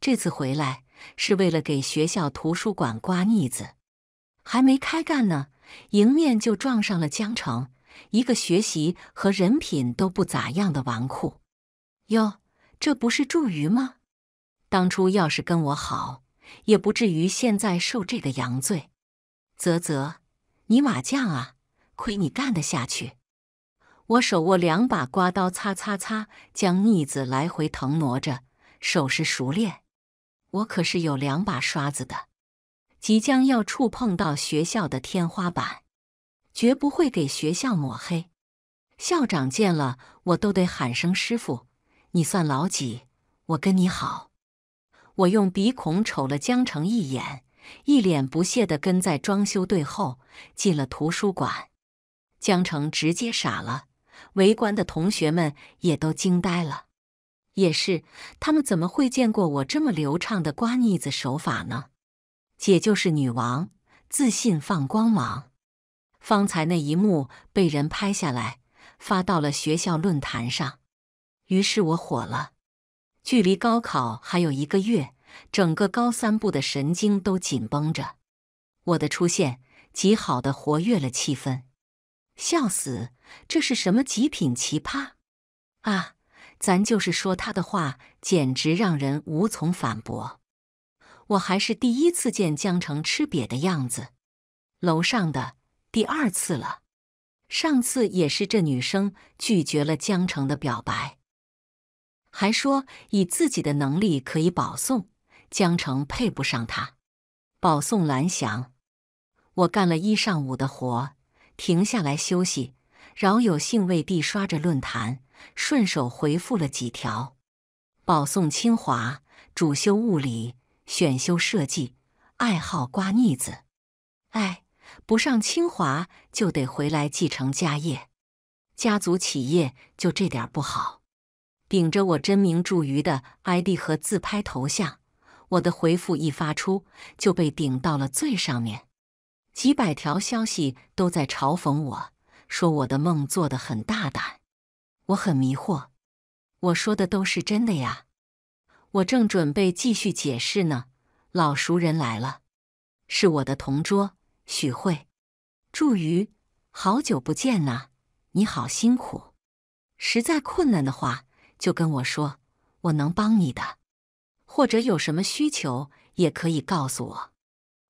这次回来。是为了给学校图书馆刮腻子，还没开干呢，迎面就撞上了江城一个学习和人品都不咋样的纨绔。哟，这不是祝瑜吗？当初要是跟我好，也不至于现在受这个洋罪。啧啧，泥瓦匠啊，亏你干得下去！我手握两把刮刀，擦擦擦，将腻子来回腾挪着，手势熟练。我可是有两把刷子的，即将要触碰到学校的天花板，绝不会给学校抹黑。校长见了我都得喊声师傅，你算老几？我跟你好。我用鼻孔瞅了江城一眼，一脸不屑地跟在装修队后进了图书馆。江城直接傻了，围观的同学们也都惊呆了。也是，他们怎么会见过我这么流畅的刮腻子手法呢？姐就是女王，自信放光芒。方才那一幕被人拍下来，发到了学校论坛上，于是我火了。距离高考还有一个月，整个高三部的神经都紧绷着。我的出现，极好的活跃了气氛。笑死，这是什么极品奇葩啊！咱就是说，他的话简直让人无从反驳。我还是第一次见江城吃瘪的样子。楼上的第二次了，上次也是这女生拒绝了江城的表白，还说以自己的能力可以保送，江城配不上她，保送蓝翔。我干了一上午的活，停下来休息，饶有兴味地刷着论坛。顺手回复了几条：保送清华，主修物理，选修设计，爱好刮腻子。哎，不上清华就得回来继承家业，家族企业就这点不好。顶着我真名“祝鱼”的 ID 和自拍头像，我的回复一发出就被顶到了最上面，几百条消息都在嘲讽我说我的梦做得很大胆。我很迷惑，我说的都是真的呀。我正准备继续解释呢，老熟人来了，是我的同桌许慧。祝瑜，好久不见呐，你好辛苦，实在困难的话就跟我说，我能帮你的，或者有什么需求也可以告诉我。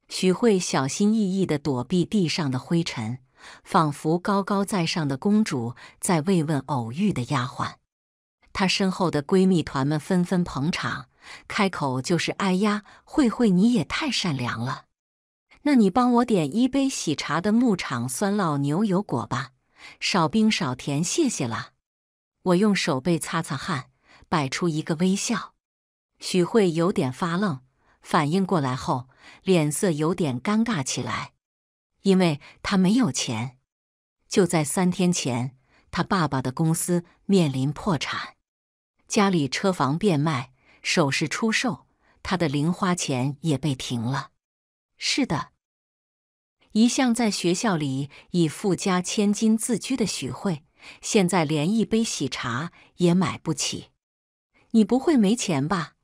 许慧小心翼翼的躲避地上的灰尘。仿佛高高在上的公主在慰问偶遇的丫鬟，她身后的闺蜜团们纷纷捧场，开口就是：“哎呀，慧慧，你也太善良了，那你帮我点一杯喜茶的牧场酸酪牛油果吧，少冰少甜，谢谢啦。”我用手背擦擦汗，摆出一个微笑。许慧有点发愣，反应过来后，脸色有点尴尬起来。因为他没有钱，就在三天前，他爸爸的公司面临破产，家里车房变卖，首饰出售，他的零花钱也被停了。是的，一向在学校里以富家千金自居的许慧，现在连一杯喜茶也买不起。你不会没钱吧？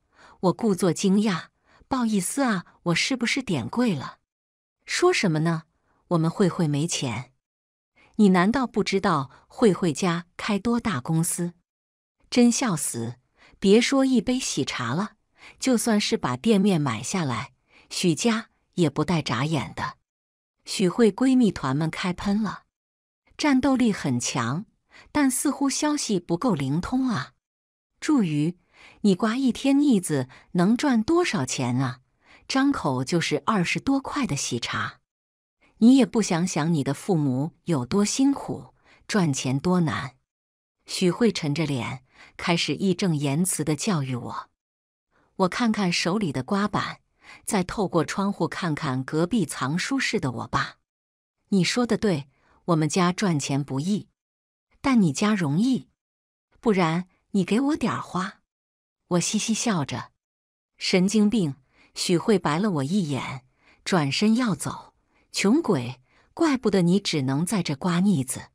我故作惊讶。不好意思啊，我是不是点贵了？说什么呢？我们慧慧没钱，你难道不知道慧慧家开多大公司？真笑死！别说一杯喜茶了，就算是把店面买下来，许家也不带眨眼的。许慧闺蜜团们开喷了，战斗力很强，但似乎消息不够灵通啊。祝瑜，你刮一天腻子能赚多少钱啊？张口就是二十多块的喜茶。你也不想想你的父母有多辛苦，赚钱多难。许慧沉着脸，开始义正言辞地教育我。我看看手里的刮板，再透过窗户看看隔壁藏书室的我爸。你说的对，我们家赚钱不易，但你家容易。不然你给我点儿花。我嘻嘻笑着。神经病！许慧白了我一眼，转身要走。穷鬼，怪不得你只能在这刮腻子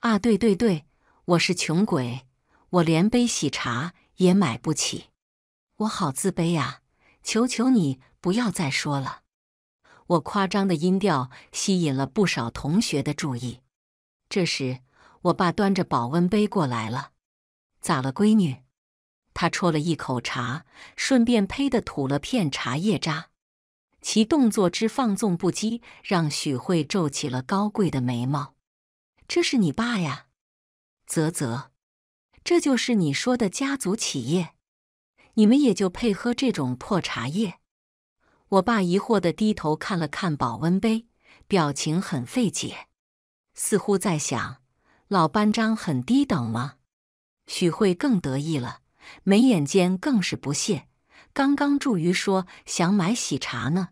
啊！对对对，我是穷鬼，我连杯喜茶也买不起，我好自卑啊！求求你不要再说了！我夸张的音调吸引了不少同学的注意。这时，我爸端着保温杯过来了。咋了，闺女？他啜了一口茶，顺便呸的吐了片茶叶渣。其动作之放纵不羁，让许慧皱起了高贵的眉毛。这是你爸呀？啧啧，这就是你说的家族企业？你们也就配喝这种破茶叶？我爸疑惑的低头看了看保温杯，表情很费解，似乎在想：老班长很低等吗？许慧更得意了，眉眼间更是不屑。刚刚助于说想买喜茶呢，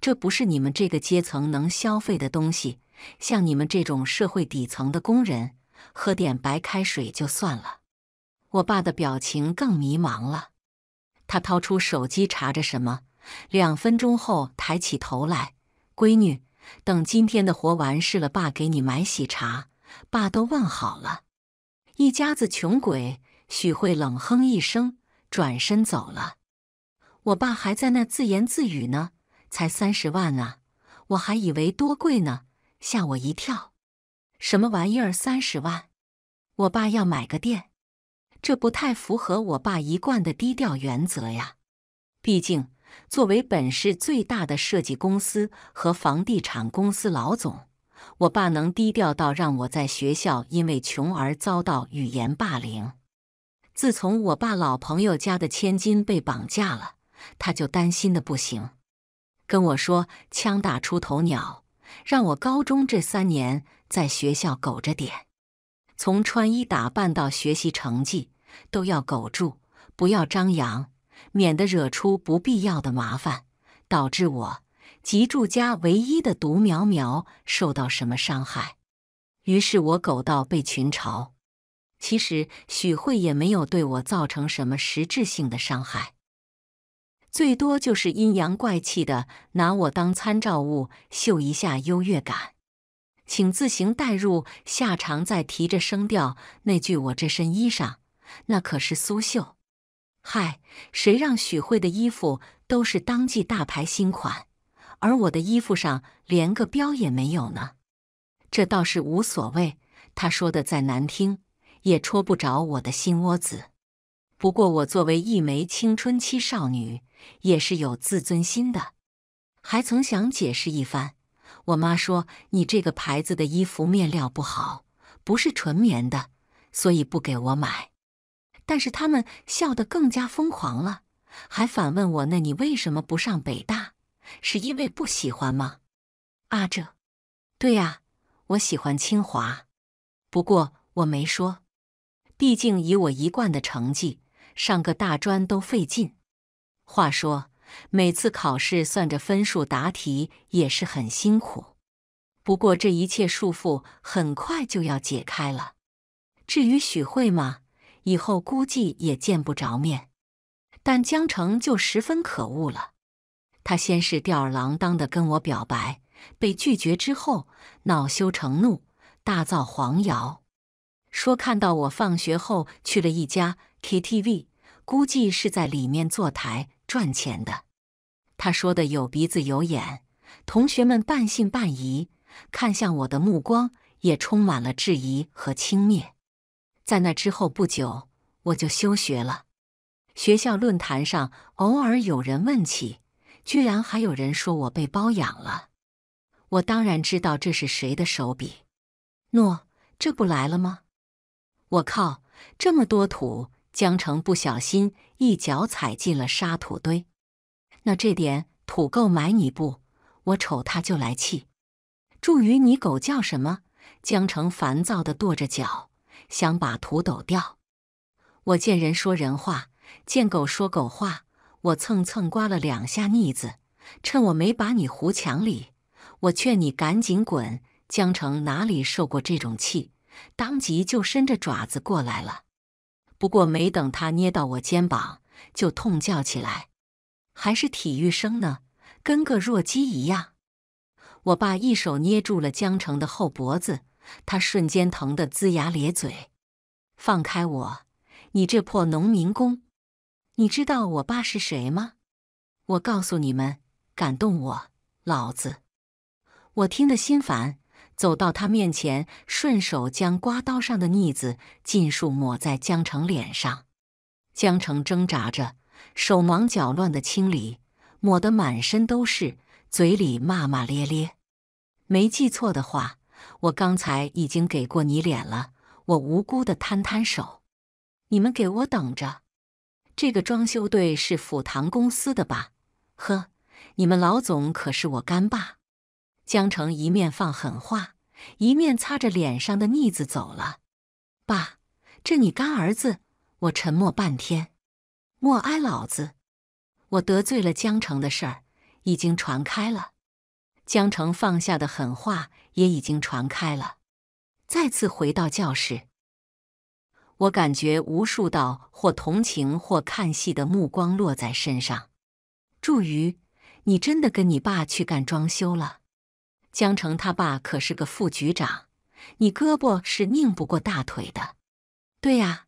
这不是你们这个阶层能消费的东西。像你们这种社会底层的工人，喝点白开水就算了。我爸的表情更迷茫了，他掏出手机查着什么，两分钟后抬起头来：“闺女，等今天的活完事了，爸给你买喜茶。爸都问好了。”一家子穷鬼，许慧冷哼一声，转身走了。我爸还在那自言自语呢，才三十万啊！我还以为多贵呢，吓我一跳。什么玩意儿三十万？我爸要买个店，这不太符合我爸一贯的低调原则呀。毕竟，作为本市最大的设计公司和房地产公司老总，我爸能低调到让我在学校因为穷而遭到语言霸凌？自从我爸老朋友家的千金被绑架了。他就担心的不行，跟我说：“枪打出头鸟，让我高中这三年在学校苟着点，从穿衣打扮到学习成绩都要苟住，不要张扬，免得惹出不必要的麻烦，导致我吉住家唯一的独苗苗受到什么伤害。”于是我苟到被群嘲。其实许慧也没有对我造成什么实质性的伤害。最多就是阴阳怪气的拿我当参照物秀一下优越感，请自行代入。夏常在提着声调那句：“我这身衣裳，那可是苏绣。”嗨，谁让许慧的衣服都是当季大牌新款，而我的衣服上连个标也没有呢？这倒是无所谓。他说的再难听，也戳不着我的心窝子。不过，我作为一枚青春期少女，也是有自尊心的，还曾想解释一番。我妈说：“你这个牌子的衣服面料不好，不是纯棉的，所以不给我买。”但是他们笑得更加疯狂了，还反问我：“那你为什么不上北大？是因为不喜欢吗？”啊，这，对呀，我喜欢清华，不过我没说，毕竟以我一贯的成绩，上个大专都费劲。”话说，每次考试算着分数答题也是很辛苦。不过这一切束缚很快就要解开了。至于许慧嘛，以后估计也见不着面。但江城就十分可恶了。他先是吊儿郎当的跟我表白，被拒绝之后恼羞成怒，大造黄谣，说看到我放学后去了一家 KTV，估计是在里面坐台。赚钱的，他说的有鼻子有眼，同学们半信半疑，看向我的目光也充满了质疑和轻蔑。在那之后不久，我就休学了。学校论坛上偶尔有人问起，居然还有人说我被包养了。我当然知道这是谁的手笔。诺，这不来了吗？我靠，这么多图！江城不小心一脚踩进了沙土堆，那这点土够埋你不？我瞅他就来气。祝于你狗叫什么？江城烦躁的跺着脚，想把土抖掉。我见人说人话，见狗说狗话。我蹭蹭刮了两下腻子，趁我没把你糊墙里，我劝你赶紧滚。江城哪里受过这种气，当即就伸着爪子过来了。不过，没等他捏到我肩膀，就痛叫起来。还是体育生呢，跟个弱鸡一样。我爸一手捏住了江城的后脖子，他瞬间疼得龇牙咧嘴：“放开我！你这破农民工，你知道我爸是谁吗？我告诉你们，敢动我，老子……我听得心烦。”走到他面前，顺手将刮刀上的腻子尽数抹在江城脸上。江城挣扎着，手忙脚乱的清理，抹得满身都是，嘴里骂骂咧咧。没记错的话，我刚才已经给过你脸了。我无辜的摊摊手，你们给我等着。这个装修队是府堂公司的吧？呵，你们老总可是我干爸。江城一面放狠话，一面擦着脸上的腻子走了。爸，这你干儿子。我沉默半天，默哀。老子，我得罪了江城的事儿已经传开了，江城放下的狠话也已经传开了。再次回到教室，我感觉无数道或同情或看戏的目光落在身上。祝瑜，你真的跟你爸去干装修了？江城他爸可是个副局长，你胳膊是拧不过大腿的。对呀，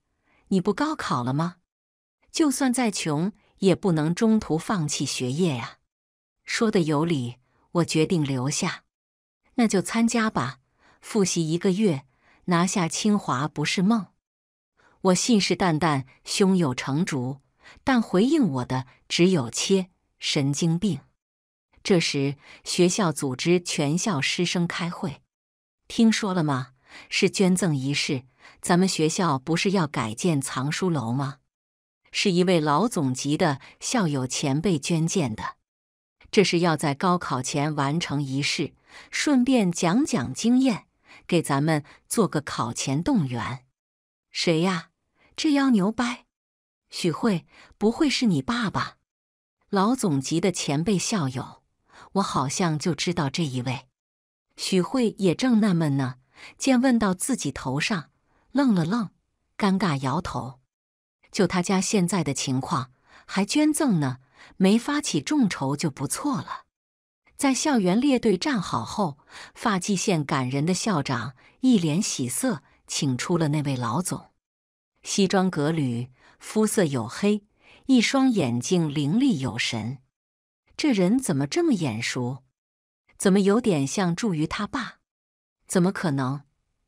你不高考了吗？就算再穷，也不能中途放弃学业呀。说的有理，我决定留下。那就参加吧，复习一个月，拿下清华不是梦。我信誓旦旦，胸有成竹，但回应我的只有切，神经病。这时，学校组织全校师生开会。听说了吗？是捐赠仪式。咱们学校不是要改建藏书楼吗？是一位老总级的校友前辈捐建的。这是要在高考前完成仪式，顺便讲讲经验，给咱们做个考前动员。谁呀？这妖牛掰！许慧，不会是你爸爸？老总级的前辈校友。我好像就知道这一位，许慧也正纳闷呢，见问到自己头上，愣了愣，尴尬摇头。就他家现在的情况，还捐赠呢，没发起众筹就不错了。在校园列队站好后，发际线感人的校长一脸喜色，请出了那位老总，西装革履，肤色黝黑，一双眼睛凌厉有神。这人怎么这么眼熟？怎么有点像祝瑜他爸？怎么可能？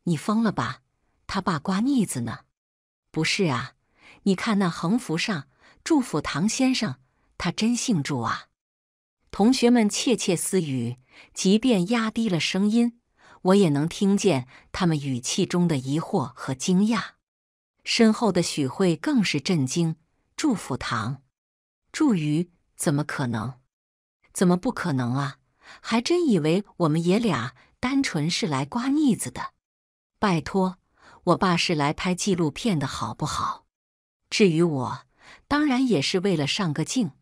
你疯了吧？他爸刮腻子呢？不是啊！你看那横幅上“祝福唐先生”，他真姓祝啊！同学们窃窃私语，即便压低了声音，我也能听见他们语气中的疑惑和惊讶。身后的许慧更是震惊：“祝福唐祝瑜怎么可能？”怎么不可能啊？还真以为我们爷俩单纯是来刮腻子的？拜托，我爸是来拍纪录片的好不好？至于我，当然也是为了上个镜，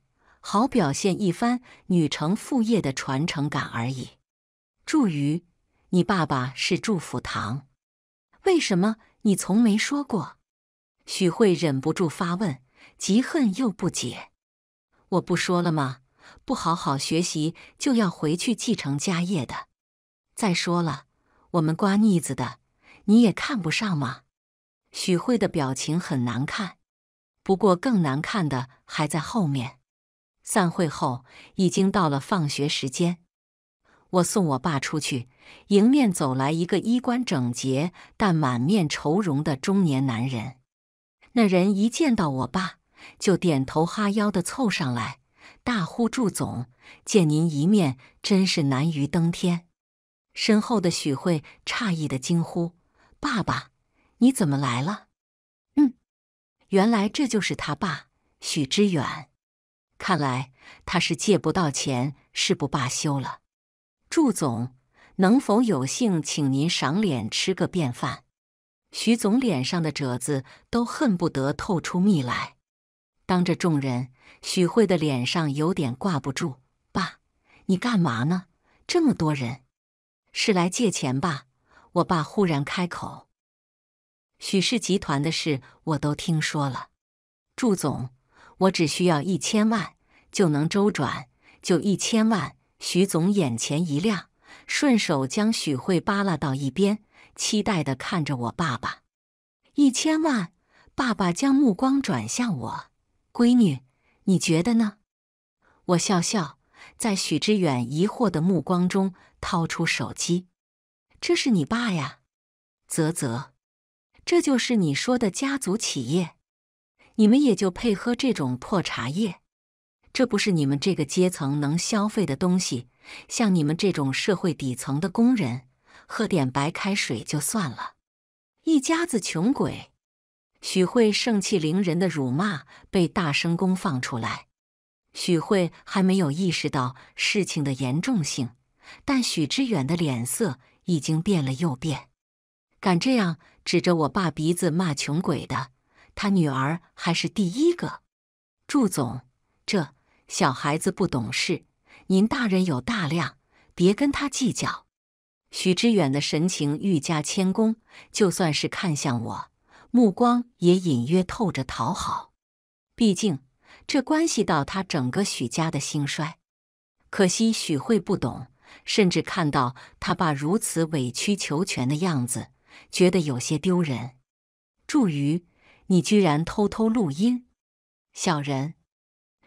好表现一番女成父业的传承感而已。祝瑜，你爸爸是祝府堂，为什么你从没说过？许慧忍不住发问，极恨又不解。我不说了吗？不好好学习就要回去继承家业的。再说了，我们刮腻子的你也看不上吗？许慧的表情很难看，不过更难看的还在后面。散会后，已经到了放学时间，我送我爸出去，迎面走来一个衣冠整洁但满面愁容的中年男人。那人一见到我爸，就点头哈腰的凑上来。大呼：“祝总，见您一面真是难于登天。”身后的许慧诧异的惊呼：“爸爸，你怎么来了？”嗯，原来这就是他爸许之远。看来他是借不到钱，誓不罢休了。祝总，能否有幸请您赏脸吃个便饭？许总脸上的褶子都恨不得透出蜜来。当着众人，许慧的脸上有点挂不住。爸，你干嘛呢？这么多人，是来借钱吧？我爸忽然开口：“许氏集团的事我都听说了，祝总，我只需要一千万就能周转，就一千万。”许总眼前一亮，顺手将许慧扒拉到一边，期待的看着我爸爸：“一千万！”爸爸将目光转向我。闺女，你觉得呢？我笑笑，在许知远疑惑的目光中掏出手机。这是你爸呀？啧啧，这就是你说的家族企业？你们也就配喝这种破茶叶？这不是你们这个阶层能消费的东西。像你们这种社会底层的工人，喝点白开水就算了，一家子穷鬼。许慧盛气凌人的辱骂被大声公放出来，许慧还没有意识到事情的严重性，但许知远的脸色已经变了又变。敢这样指着我爸鼻子骂穷鬼的，他女儿还是第一个。祝总，这小孩子不懂事，您大人有大量，别跟他计较。许知远的神情愈加谦恭，就算是看向我。目光也隐约透着讨好，毕竟这关系到他整个许家的兴衰。可惜许慧不懂，甚至看到他爸如此委曲求全的样子，觉得有些丢人。祝瑜，你居然偷偷录音！小人，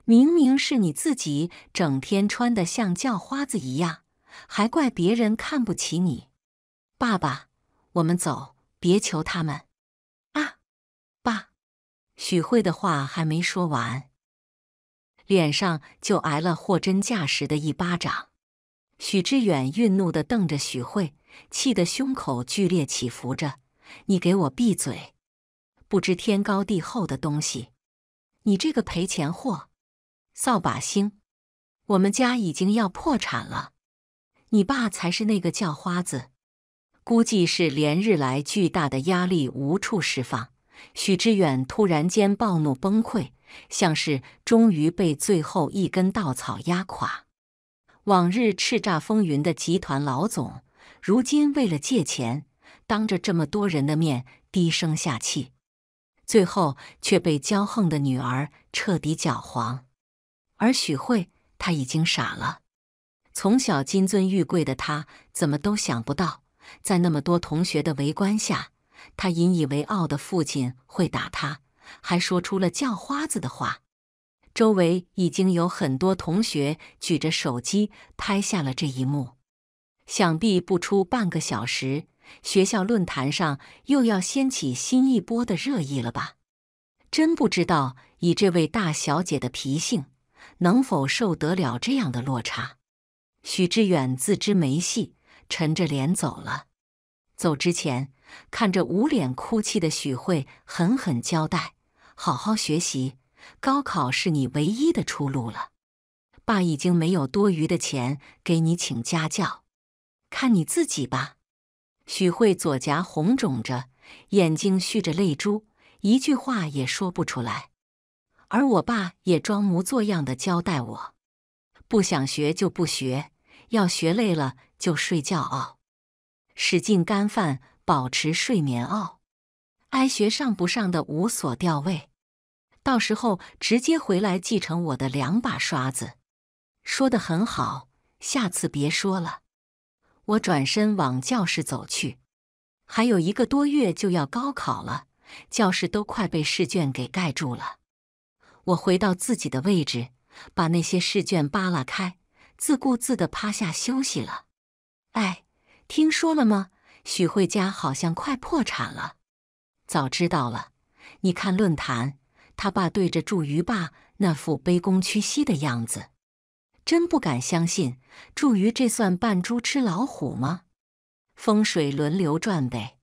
明明是你自己整天穿的像叫花子一样，还怪别人看不起你。爸爸，我们走，别求他们。许慧的话还没说完，脸上就挨了货真价实的一巴掌。许志远愠怒的瞪着许慧，气得胸口剧烈起伏着：“你给我闭嘴！不知天高地厚的东西，你这个赔钱货，扫把星！我们家已经要破产了，你爸才是那个叫花子。估计是连日来巨大的压力无处释放。”许知远突然间暴怒崩溃，像是终于被最后一根稻草压垮。往日叱咤风云的集团老总，如今为了借钱，当着这么多人的面低声下气，最后却被骄横的女儿彻底搅黄。而许慧，她已经傻了。从小金尊玉贵的他，怎么都想不到，在那么多同学的围观下。他引以为傲的父亲会打他，还说出了叫花子的话。周围已经有很多同学举着手机拍下了这一幕。想必不出半个小时，学校论坛上又要掀起新一波的热议了吧？真不知道以这位大小姐的脾性，能否受得了这样的落差。许志远自知没戏，沉着脸走了。走之前。看着捂脸哭泣的许慧，狠狠交代：“好好学习，高考是你唯一的出路了。爸已经没有多余的钱给你请家教，看你自己吧。”许慧左颊红肿着，眼睛蓄着泪珠，一句话也说不出来。而我爸也装模作样的交代我：“不想学就不学，要学累了就睡觉哦，使劲干饭。”保持睡眠哦，哀学上不上的无所吊位，到时候直接回来继承我的两把刷子。说的很好，下次别说了。我转身往教室走去，还有一个多月就要高考了，教室都快被试卷给盖住了。我回到自己的位置，把那些试卷扒拉开，自顾自的趴下休息了。哎，听说了吗？许慧家好像快破产了，早知道了。你看论坛，他爸对着祝瑜爸那副卑躬屈膝的样子，真不敢相信。祝瑜这算扮猪吃老虎吗？风水轮流转呗。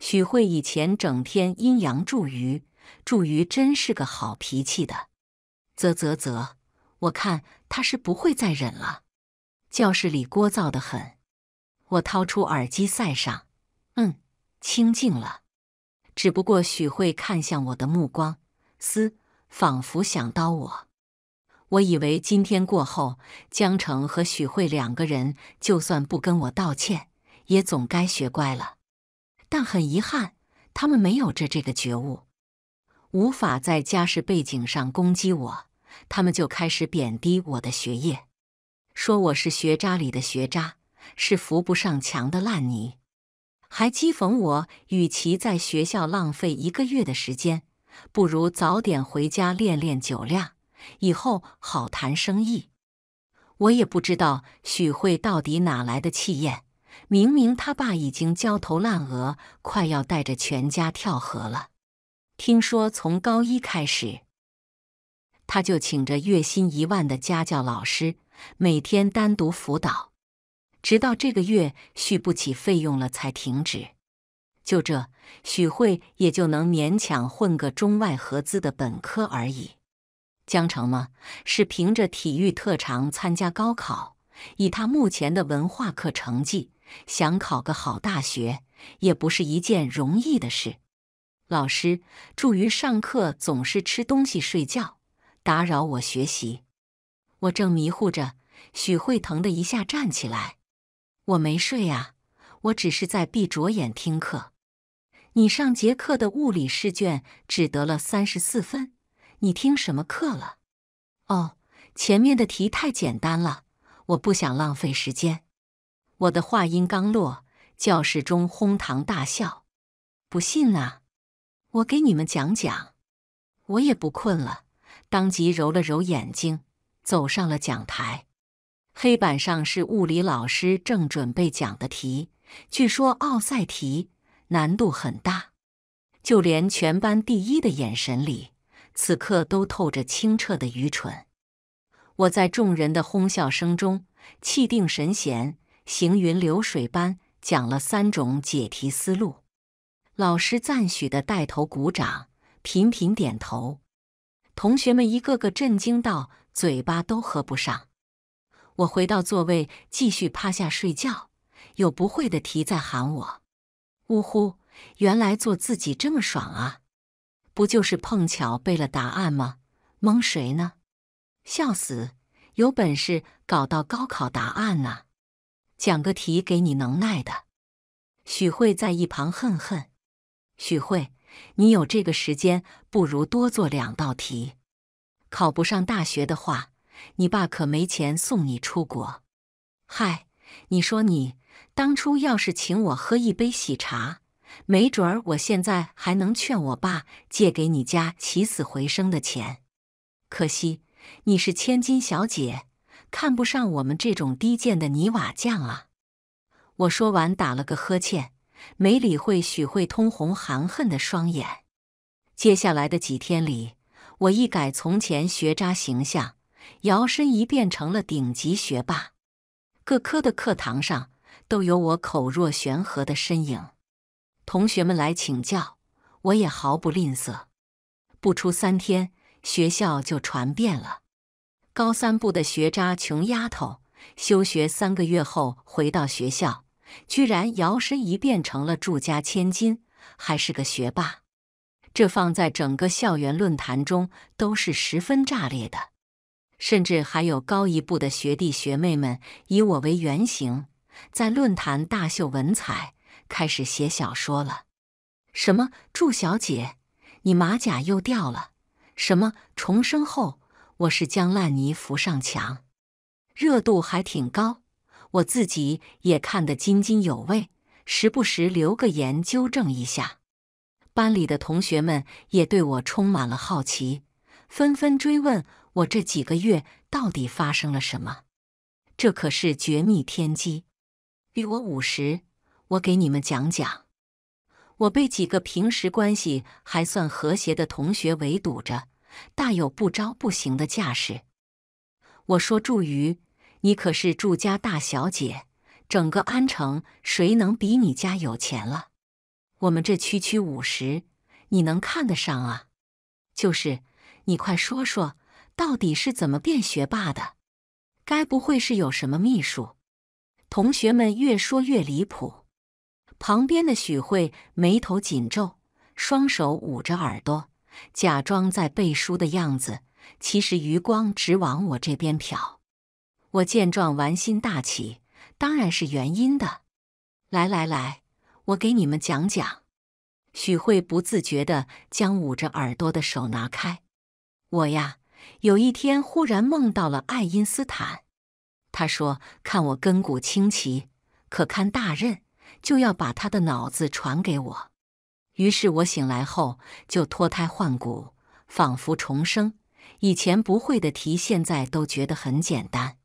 许慧以前整天阴阳祝瑜，祝瑜真是个好脾气的。啧啧啧，我看他是不会再忍了。教室里聒噪的很。我掏出耳机塞上，嗯，清静了。只不过许慧看向我的目光，嘶，仿佛想刀我。我以为今天过后，江城和许慧两个人就算不跟我道歉，也总该学乖了。但很遗憾，他们没有这这个觉悟，无法在家世背景上攻击我，他们就开始贬低我的学业，说我是学渣里的学渣。是扶不上墙的烂泥，还讥讽我。与其在学校浪费一个月的时间，不如早点回家练练酒量，以后好谈生意。我也不知道许慧到底哪来的气焰，明明他爸已经焦头烂额，快要带着全家跳河了。听说从高一开始，他就请着月薪一万的家教老师，每天单独辅导。直到这个月续不起费用了，才停止。就这，许慧也就能勉强混个中外合资的本科而已。江城吗？是凭着体育特长参加高考。以他目前的文化课成绩，想考个好大学也不是一件容易的事。老师，助于上课总是吃东西、睡觉，打扰我学习。我正迷糊着，许慧疼的一下站起来。我没睡呀，我只是在闭着眼听课。你上节课的物理试卷只得了三十四分，你听什么课了？哦，前面的题太简单了，我不想浪费时间。我的话音刚落，教室中哄堂大笑。不信啊，我给你们讲讲。我也不困了，当即揉了揉眼睛，走上了讲台。黑板上是物理老师正准备讲的题，据说奥赛题难度很大，就连全班第一的眼神里，此刻都透着清澈的愚蠢。我在众人的哄笑声中气定神闲，行云流水般讲了三种解题思路。老师赞许的带头鼓掌，频频点头。同学们一个个震惊到嘴巴都合不上。我回到座位，继续趴下睡觉。有不会的题在喊我。呜呼，原来做自己这么爽啊！不就是碰巧背了答案吗？蒙谁呢？笑死！有本事搞到高考答案呐！讲个题给你能耐的。许慧在一旁恨恨：“许慧，你有这个时间，不如多做两道题。考不上大学的话。”你爸可没钱送你出国，嗨！你说你当初要是请我喝一杯喜茶，没准儿我现在还能劝我爸借给你家起死回生的钱。可惜你是千金小姐，看不上我们这种低贱的泥瓦匠啊！我说完打了个呵欠，没理会许慧通红含恨的双眼。接下来的几天里，我一改从前学渣形象。摇身一变成了顶级学霸，各科的课堂上都有我口若悬河的身影。同学们来请教，我也毫不吝啬。不出三天，学校就传遍了：高三部的学渣穷丫头休学三个月后回到学校，居然摇身一变成了住家千金，还是个学霸。这放在整个校园论坛中都是十分炸裂的。甚至还有高一部的学弟学妹们以我为原型，在论坛大秀文采，开始写小说了。什么祝小姐，你马甲又掉了？什么重生后，我是将烂泥扶上墙？热度还挺高，我自己也看得津津有味，时不时留个言纠正一下。班里的同学们也对我充满了好奇，纷纷追问。我这几个月到底发生了什么？这可是绝密天机！预我五十，我给你们讲讲。我被几个平时关系还算和谐的同学围堵着，大有不招不行的架势。我说：“祝瑜，你可是祝家大小姐，整个安城谁能比你家有钱了？我们这区区五十，你能看得上啊？”就是，你快说说。到底是怎么变学霸的？该不会是有什么秘术？同学们越说越离谱。旁边的许慧眉头紧皱，双手捂着耳朵，假装在背书的样子，其实余光直往我这边瞟。我见状玩心大起，当然是原因的。来来来，我给你们讲讲。许慧不自觉的将捂着耳朵的手拿开。我呀。有一天忽然梦到了爱因斯坦，他说：“看我根骨清奇，可堪大任，就要把他的脑子传给我。”于是我醒来后就脱胎换骨，仿佛重生。以前不会的题，现在都觉得很简单。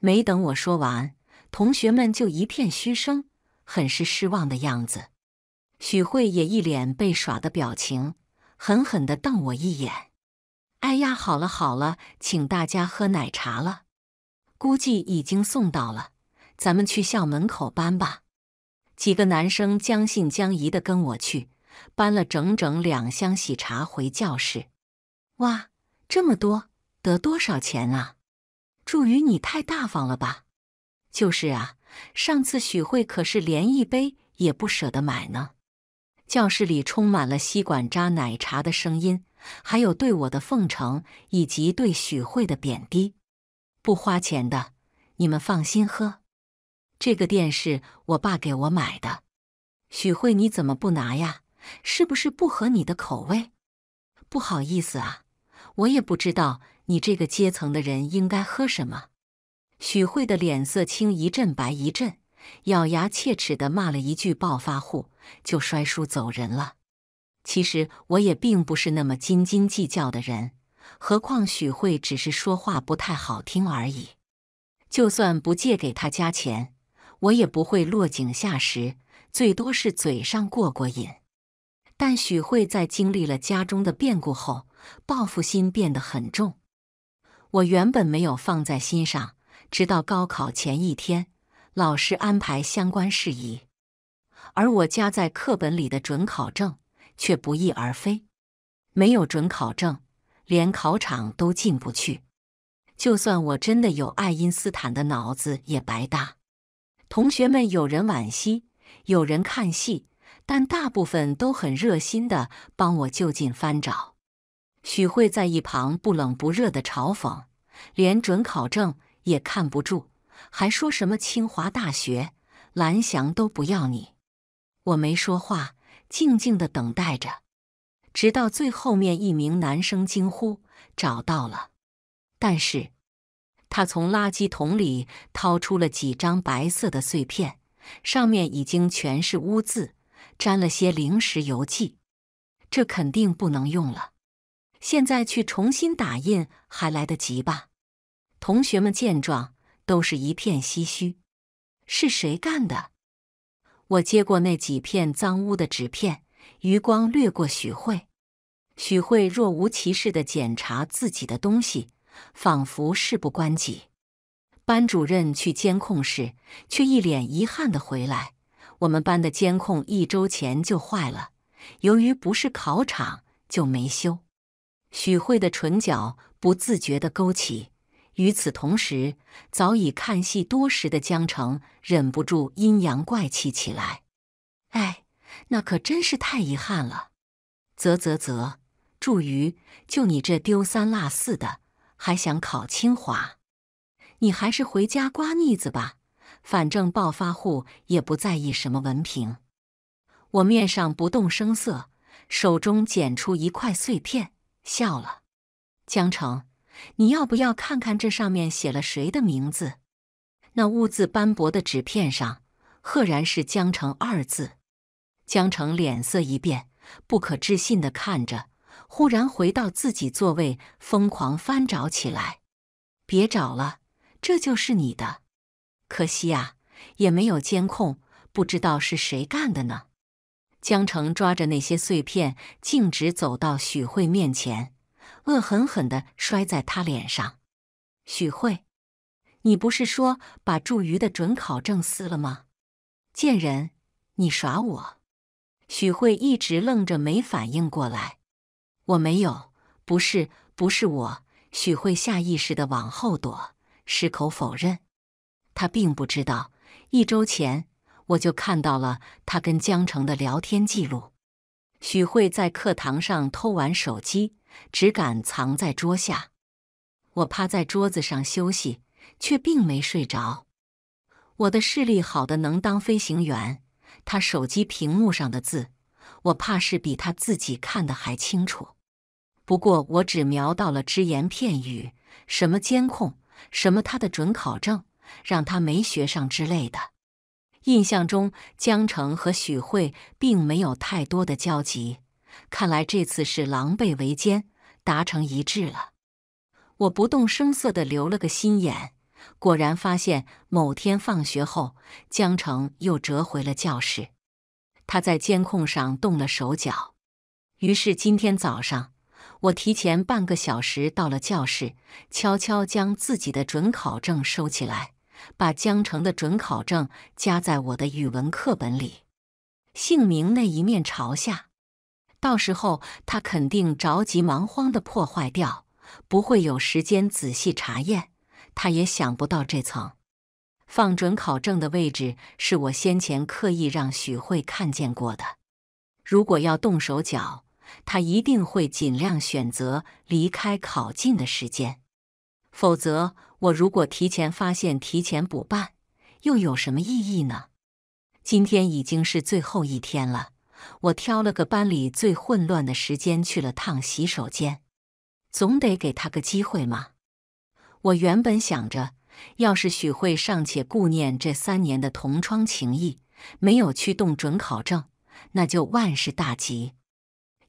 没等我说完，同学们就一片嘘声，很是失望的样子。许慧也一脸被耍的表情，狠狠地瞪我一眼。哎呀，好了好了，请大家喝奶茶了，估计已经送到了。咱们去校门口搬吧。几个男生将信将疑的跟我去，搬了整整两箱喜茶回教室。哇，这么多，得多少钱啊？祝宇，你太大方了吧？就是啊，上次许慧可是连一杯也不舍得买呢。教室里充满了吸管扎奶茶的声音。还有对我的奉承，以及对许慧的贬低，不花钱的，你们放心喝。这个店是我爸给我买的。许慧，你怎么不拿呀？是不是不合你的口味？不好意思啊，我也不知道你这个阶层的人应该喝什么。许慧的脸色青一阵白一阵，咬牙切齿地骂了一句暴发户，就摔书走人了。其实我也并不是那么斤斤计较的人，何况许慧只是说话不太好听而已。就算不借给他家钱，我也不会落井下石，最多是嘴上过过瘾。但许慧在经历了家中的变故后，报复心变得很重。我原本没有放在心上，直到高考前一天，老师安排相关事宜，而我夹在课本里的准考证。却不翼而飞，没有准考证，连考场都进不去。就算我真的有爱因斯坦的脑子，也白搭。同学们有人惋惜，有人看戏，但大部分都很热心的帮我就近翻找。许慧在一旁不冷不热的嘲讽：“连准考证也看不住，还说什么清华大学、蓝翔都不要你？”我没说话。静静的等待着，直到最后面一名男生惊呼：“找到了！”但是，他从垃圾桶里掏出了几张白色的碎片，上面已经全是污渍，沾了些零食油迹，这肯定不能用了。现在去重新打印还来得及吧？同学们见状，都是一片唏嘘：“是谁干的？”我接过那几片脏污的纸片，余光掠过许慧，许慧若无其事地检查自己的东西，仿佛事不关己。班主任去监控室，却一脸遗憾地回来。我们班的监控一周前就坏了，由于不是考场，就没修。许慧的唇角不自觉地勾起。与此同时，早已看戏多时的江澄忍不住阴阳怪气起来：“哎，那可真是太遗憾了！啧啧啧，祝瑜，就你这丢三落四的，还想考清华？你还是回家刮腻子吧，反正暴发户也不在意什么文凭。”我面上不动声色，手中捡出一块碎片，笑了。江澄，你要不要看看这上面写了谁的名字？那污渍斑驳的纸片上，赫然是江城二字。江城脸色一变，不可置信地看着，忽然回到自己座位，疯狂翻找起来。别找了，这就是你的。可惜啊，也没有监控，不知道是谁干的呢。江城抓着那些碎片，径直走到许慧面前。恶狠狠的摔在他脸上，许慧，你不是说把祝瑜的准考证撕了吗？贱人，你耍我！许慧一直愣着，没反应过来。我没有，不是，不是我。许慧下意识的往后躲，矢口否认。他并不知道，一周前我就看到了他跟江城的聊天记录。许慧在课堂上偷玩手机。只敢藏在桌下。我趴在桌子上休息，却并没睡着。我的视力好的能当飞行员，他手机屏幕上的字，我怕是比他自己看的还清楚。不过我只瞄到了只言片语，什么监控，什么他的准考证，让他没学上之类的。印象中，江城和许慧并没有太多的交集。看来这次是狼狈为奸，达成一致了。我不动声色的留了个心眼，果然发现某天放学后，江城又折回了教室。他在监控上动了手脚。于是今天早上，我提前半个小时到了教室，悄悄将自己的准考证收起来，把江城的准考证夹在我的语文课本里，姓名那一面朝下。到时候他肯定着急忙慌的破坏掉，不会有时间仔细查验。他也想不到这层。放准考证的位置是我先前刻意让许慧看见过的。如果要动手脚，他一定会尽量选择离开考近的时间。否则，我如果提前发现，提前补办，又有什么意义呢？今天已经是最后一天了。我挑了个班里最混乱的时间去了趟洗手间，总得给他个机会嘛。我原本想着，要是许慧尚且顾念这三年的同窗情谊，没有去动准考证，那就万事大吉。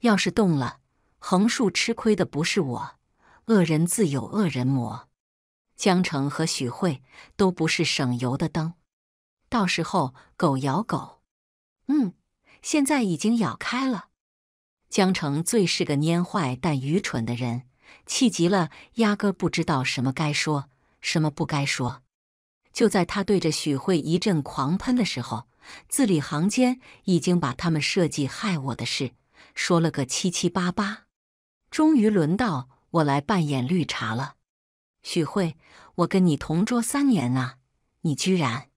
要是动了，横竖吃亏的不是我，恶人自有恶人磨。江城和许慧都不是省油的灯，到时候狗咬狗。嗯。现在已经咬开了。江城最是个蔫坏但愚蠢的人，气急了压根不知道什么该说，什么不该说。就在他对着许慧一阵狂喷的时候，字里行间已经把他们设计害我的事说了个七七八八。终于轮到我来扮演绿茶了。许慧，我跟你同桌三年啊，你居然……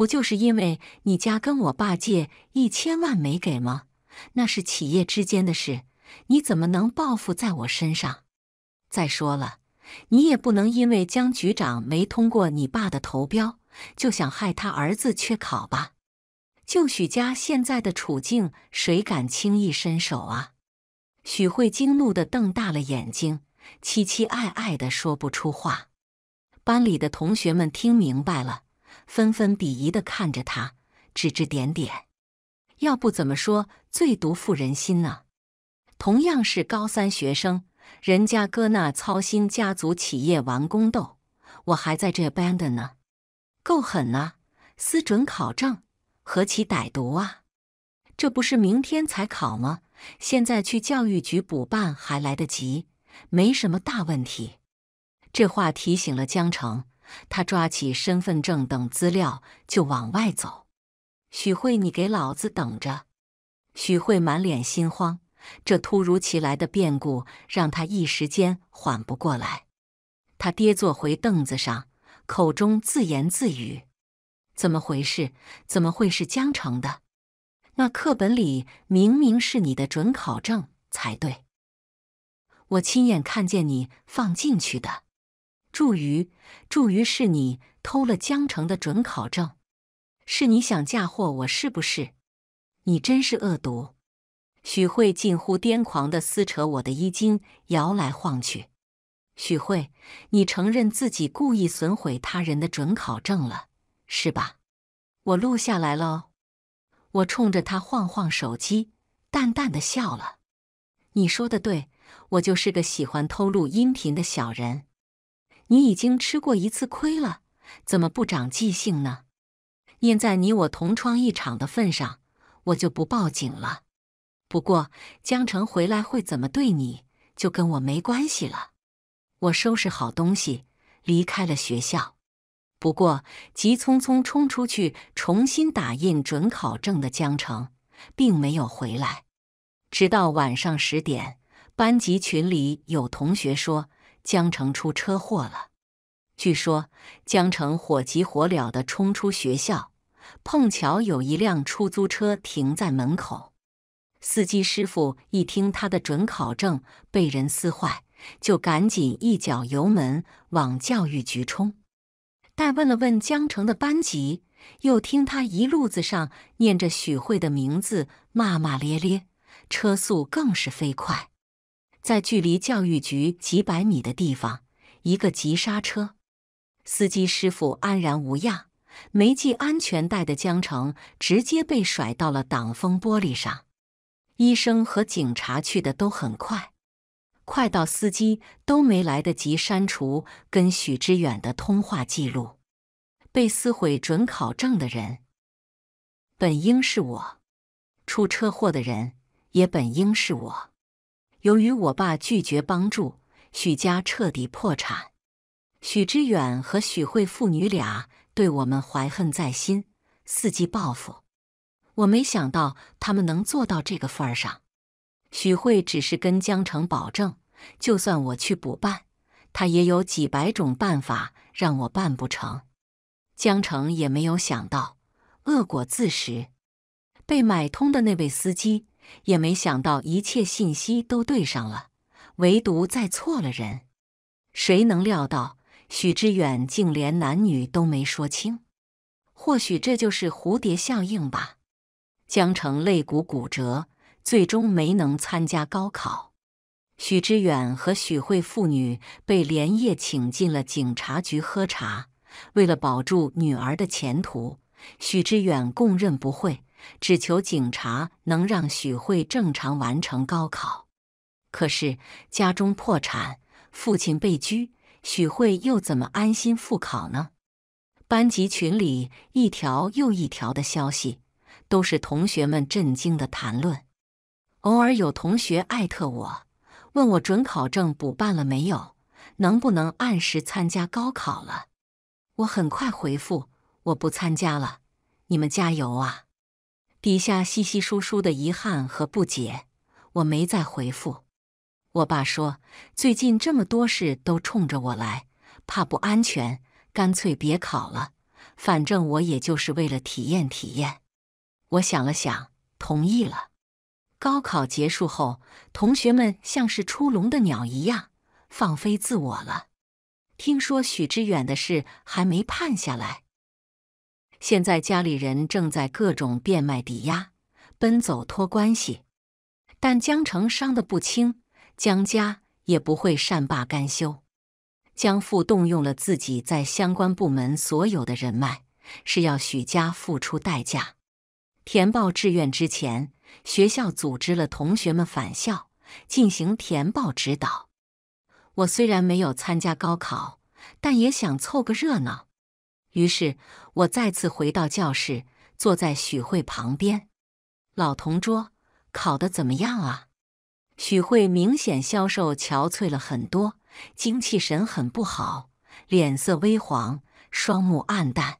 不就是因为你家跟我爸借一千万没给吗？那是企业之间的事，你怎么能报复在我身上？再说了，你也不能因为江局长没通过你爸的投标，就想害他儿子缺考吧？就许家现在的处境，谁敢轻易伸手啊？许慧惊怒的瞪大了眼睛，期期艾艾的说不出话。班里的同学们听明白了。纷纷鄙夷的看着他，指指点点。要不怎么说最毒妇人心呢？同样是高三学生，人家哥那操心家族企业玩宫斗，我还在这 ban 的呢，够狠啊！思准考证，何其歹毒啊！这不是明天才考吗？现在去教育局补办还来得及，没什么大问题。这话提醒了江城。他抓起身份证等资料就往外走。许慧，你给老子等着！许慧满脸心慌，这突如其来的变故让他一时间缓不过来。他跌坐回凳子上，口中自言自语：“怎么回事？怎么会是江城的？那课本里明明是你的准考证才对。我亲眼看见你放进去的。”祝余，祝余是你偷了江城的准考证，是你想嫁祸我，是不是？你真是恶毒！许慧近乎癫狂的撕扯我的衣襟，摇来晃去。许慧，你承认自己故意损毁他人的准考证了，是吧？我录下来喽。我冲着他晃晃手机，淡淡的笑了。你说的对，我就是个喜欢偷录音频的小人。你已经吃过一次亏了，怎么不长记性呢？念在你我同窗一场的份上，我就不报警了。不过江城回来会怎么对你，就跟我没关系了。我收拾好东西，离开了学校。不过急匆匆冲出去重新打印准考证的江城，并没有回来。直到晚上十点，班级群里有同学说。江城出车祸了，据说江城火急火燎地冲出学校，碰巧有一辆出租车停在门口。司机师傅一听他的准考证被人撕坏，就赶紧一脚油门往教育局冲。待问了问江城的班级，又听他一路子上念着许慧的名字，骂骂咧咧，车速更是飞快。在距离教育局几百米的地方，一个急刹车，司机师傅安然无恙，没系安全带的江城直接被甩到了挡风玻璃上。医生和警察去的都很快，快到司机都没来得及删除跟许知远的通话记录。被撕毁准考证的人，本应是我；出车祸的人，也本应是我。由于我爸拒绝帮助，许家彻底破产。许知远和许慧父女俩对我们怀恨在心，伺机报复。我没想到他们能做到这个份儿上。许慧只是跟江城保证，就算我去补办，他也有几百种办法让我办不成。江城也没有想到，恶果自食。被买通的那位司机。也没想到一切信息都对上了，唯独再错了人。谁能料到许知远竟连男女都没说清？或许这就是蝴蝶效应吧。江澄肋骨骨折，最终没能参加高考。许知远和许慧父女被连夜请进了警察局喝茶。为了保住女儿的前途，许知远供认不讳。只求警察能让许慧正常完成高考。可是家中破产，父亲被拘，许慧又怎么安心复考呢？班级群里一条又一条的消息，都是同学们震惊的谈论。偶尔有同学艾特我，问我准考证补办了没有，能不能按时参加高考了？我很快回复：我不参加了，你们加油啊！底下稀稀疏疏的遗憾和不解，我没再回复。我爸说：“最近这么多事都冲着我来，怕不安全，干脆别考了。反正我也就是为了体验体验。”我想了想，同意了。高考结束后，同学们像是出笼的鸟一样，放飞自我了。听说许知远的事还没判下来。现在家里人正在各种变卖抵押，奔走托关系，但江城伤得不轻，江家也不会善罢甘休。江父动用了自己在相关部门所有的人脉，是要许家付出代价。填报志愿之前，学校组织了同学们返校进行填报指导。我虽然没有参加高考，但也想凑个热闹。于是我再次回到教室，坐在许慧旁边。老同桌，考得怎么样啊？许慧明显消瘦、憔悴了很多，精气神很不好，脸色微黄，双目暗淡。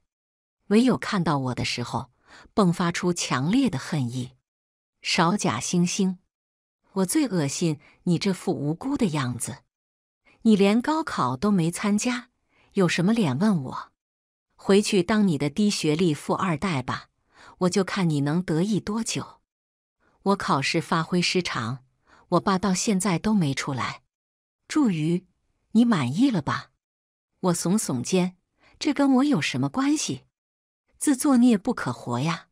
唯有看到我的时候，迸发出强烈的恨意。少假惺惺！我最恶心你这副无辜的样子。你连高考都没参加，有什么脸问我？回去当你的低学历富二代吧，我就看你能得意多久。我考试发挥失常，我爸到现在都没出来。祝瑜，你满意了吧？我耸耸肩，这跟我有什么关系？自作孽不可活呀！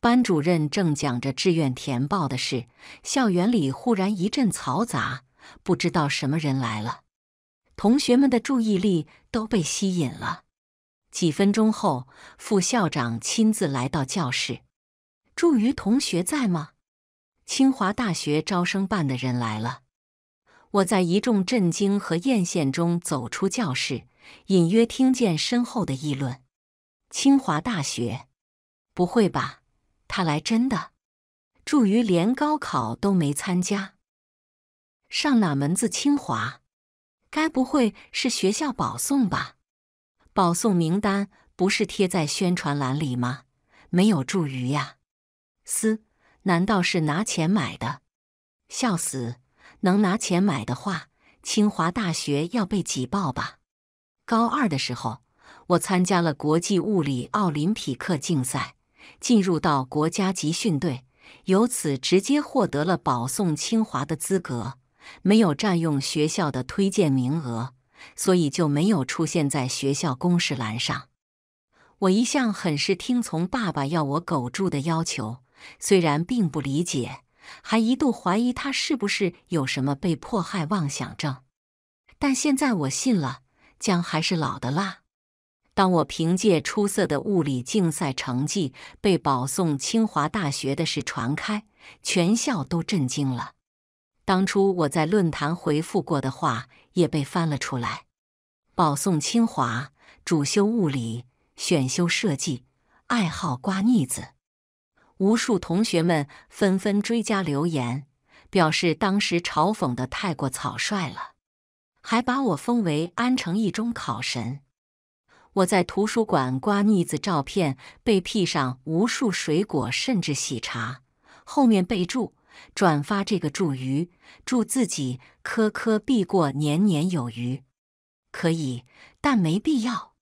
班主任正讲着志愿填报的事，校园里忽然一阵嘈杂，不知道什么人来了，同学们的注意力都被吸引了。几分钟后，副校长亲自来到教室。祝瑜同学在吗？清华大学招生办的人来了。我在一众震惊和艳羡中走出教室，隐约听见身后的议论：“清华大学，不会吧？他来真的？祝瑜连高考都没参加，上哪门子清华？该不会是学校保送吧？”保送名单不是贴在宣传栏里吗？没有注于呀！嘶，难道是拿钱买的？笑死！能拿钱买的话，清华大学要被挤爆吧！高二的时候，我参加了国际物理奥林匹克竞赛，进入到国家集训队，由此直接获得了保送清华的资格，没有占用学校的推荐名额。所以就没有出现在学校公示栏上。我一向很是听从爸爸要我苟住的要求，虽然并不理解，还一度怀疑他是不是有什么被迫害妄想症。但现在我信了，姜还是老的辣。当我凭借出色的物理竞赛成绩被保送清华大学的事传开，全校都震惊了。当初我在论坛回复过的话也被翻了出来，保送清华，主修物理，选修设计，爱好刮腻子。无数同学们纷纷追加留言，表示当时嘲讽的太过草率了，还把我封为安城一中考神。我在图书馆刮腻子照片被 P 上无数水果，甚至喜茶，后面备注。转发这个祝鱼，祝自己科科必过，年年有余。可以，但没必要。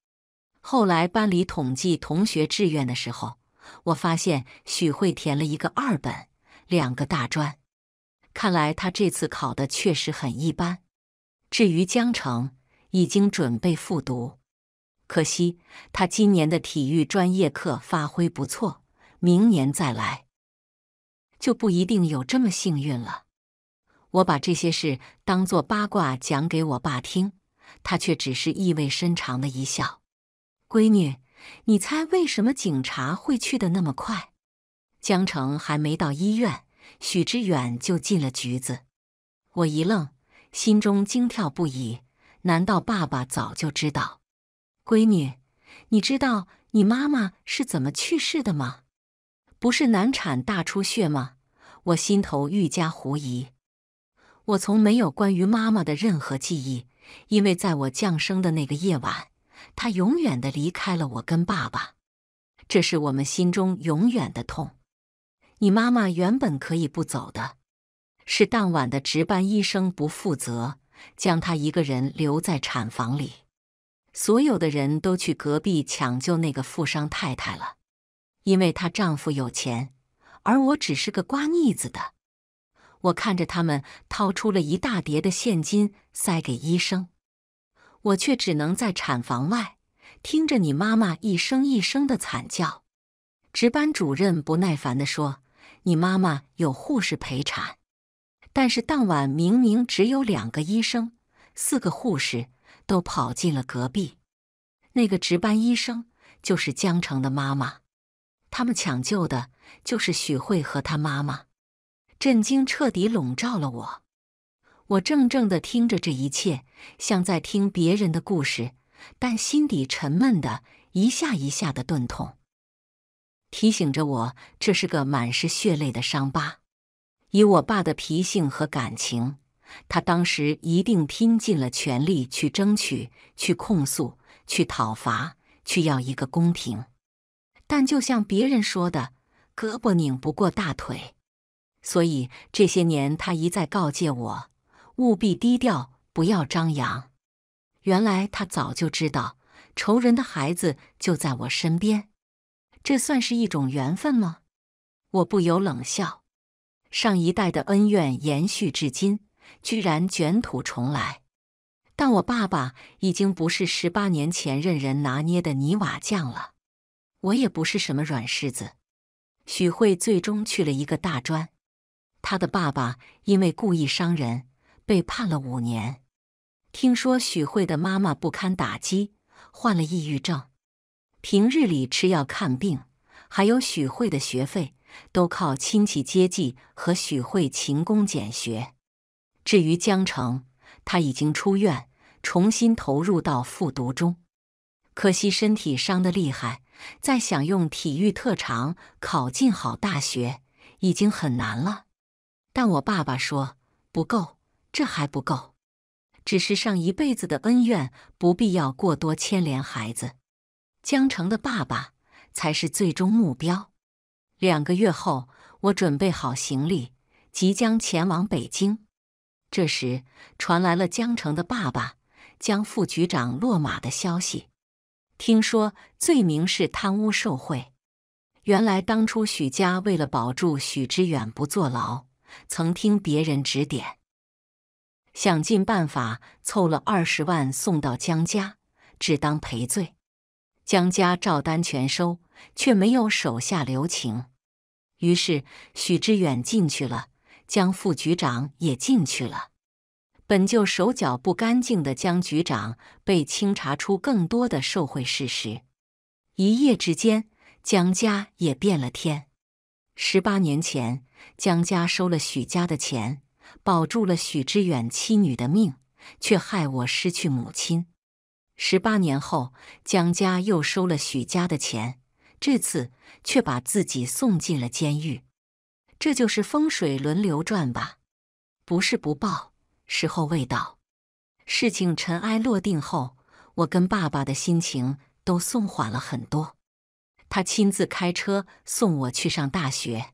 后来班里统计同学志愿的时候，我发现许慧填了一个二本，两个大专。看来他这次考的确实很一般。至于江城，已经准备复读。可惜他今年的体育专业课发挥不错，明年再来。就不一定有这么幸运了。我把这些事当做八卦讲给我爸听，他却只是意味深长的一笑。闺女，你猜为什么警察会去的那么快？江城还没到医院，许之远就进了局子。我一愣，心中惊跳不已。难道爸爸早就知道？闺女，你知道你妈妈是怎么去世的吗？不是难产大出血吗？我心头愈加狐疑。我从没有关于妈妈的任何记忆，因为在我降生的那个夜晚，她永远的离开了我跟爸爸。这是我们心中永远的痛。你妈妈原本可以不走的，是当晚的值班医生不负责，将她一个人留在产房里。所有的人都去隔壁抢救那个富商太太了，因为她丈夫有钱。而我只是个刮腻子的。我看着他们掏出了一大叠的现金塞给医生，我却只能在产房外听着你妈妈一声一声的惨叫。值班主任不耐烦地说：“你妈妈有护士陪产，但是当晚明明只有两个医生，四个护士都跑进了隔壁。那个值班医生就是江城的妈妈，他们抢救的。”就是许慧和她妈妈，震惊彻底笼罩了我。我怔怔地听着这一切，像在听别人的故事，但心底沉闷的一下一下的钝痛，提醒着我这是个满是血泪的伤疤。以我爸的脾性和感情，他当时一定拼尽了全力去争取、去控诉、去讨伐、去要一个公平。但就像别人说的。胳膊拧不过大腿，所以这些年他一再告诫我，务必低调，不要张扬。原来他早就知道仇人的孩子就在我身边，这算是一种缘分吗？我不由冷笑。上一代的恩怨延续至今，居然卷土重来。但我爸爸已经不是十八年前任人拿捏的泥瓦匠了，我也不是什么软柿子。许慧最终去了一个大专。他的爸爸因为故意伤人被判了五年。听说许慧的妈妈不堪打击，患了抑郁症，平日里吃药看病，还有许慧的学费都靠亲戚接济和许慧勤工俭学。至于江城，他已经出院，重新投入到复读中，可惜身体伤得厉害。再想用体育特长考进好大学，已经很难了。但我爸爸说不够，这还不够，只是上一辈子的恩怨不必要过多牵连孩子。江城的爸爸才是最终目标。两个月后，我准备好行李，即将前往北京。这时传来了江城的爸爸江副局长落马的消息。听说罪名是贪污受贿。原来当初许家为了保住许知远不坐牢，曾听别人指点，想尽办法凑了二十万送到江家，只当赔罪。江家照单全收，却没有手下留情。于是许知远进去了，江副局长也进去了。本就手脚不干净的江局长被清查出更多的受贿事实，一夜之间江家也变了天。十八年前，江家收了许家的钱，保住了许知远妻女的命，却害我失去母亲；十八年后，江家又收了许家的钱，这次却把自己送进了监狱。这就是风水轮流转吧？不是不报。时候未到，事情尘埃落定后，我跟爸爸的心情都松缓了很多。他亲自开车送我去上大学，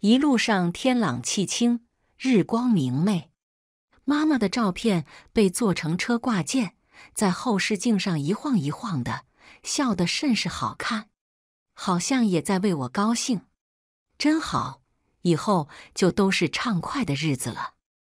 一路上天朗气清，日光明媚。妈妈的照片被做成车挂件，在后视镜上一晃一晃的，笑得甚是好看，好像也在为我高兴。真好，以后就都是畅快的日子了。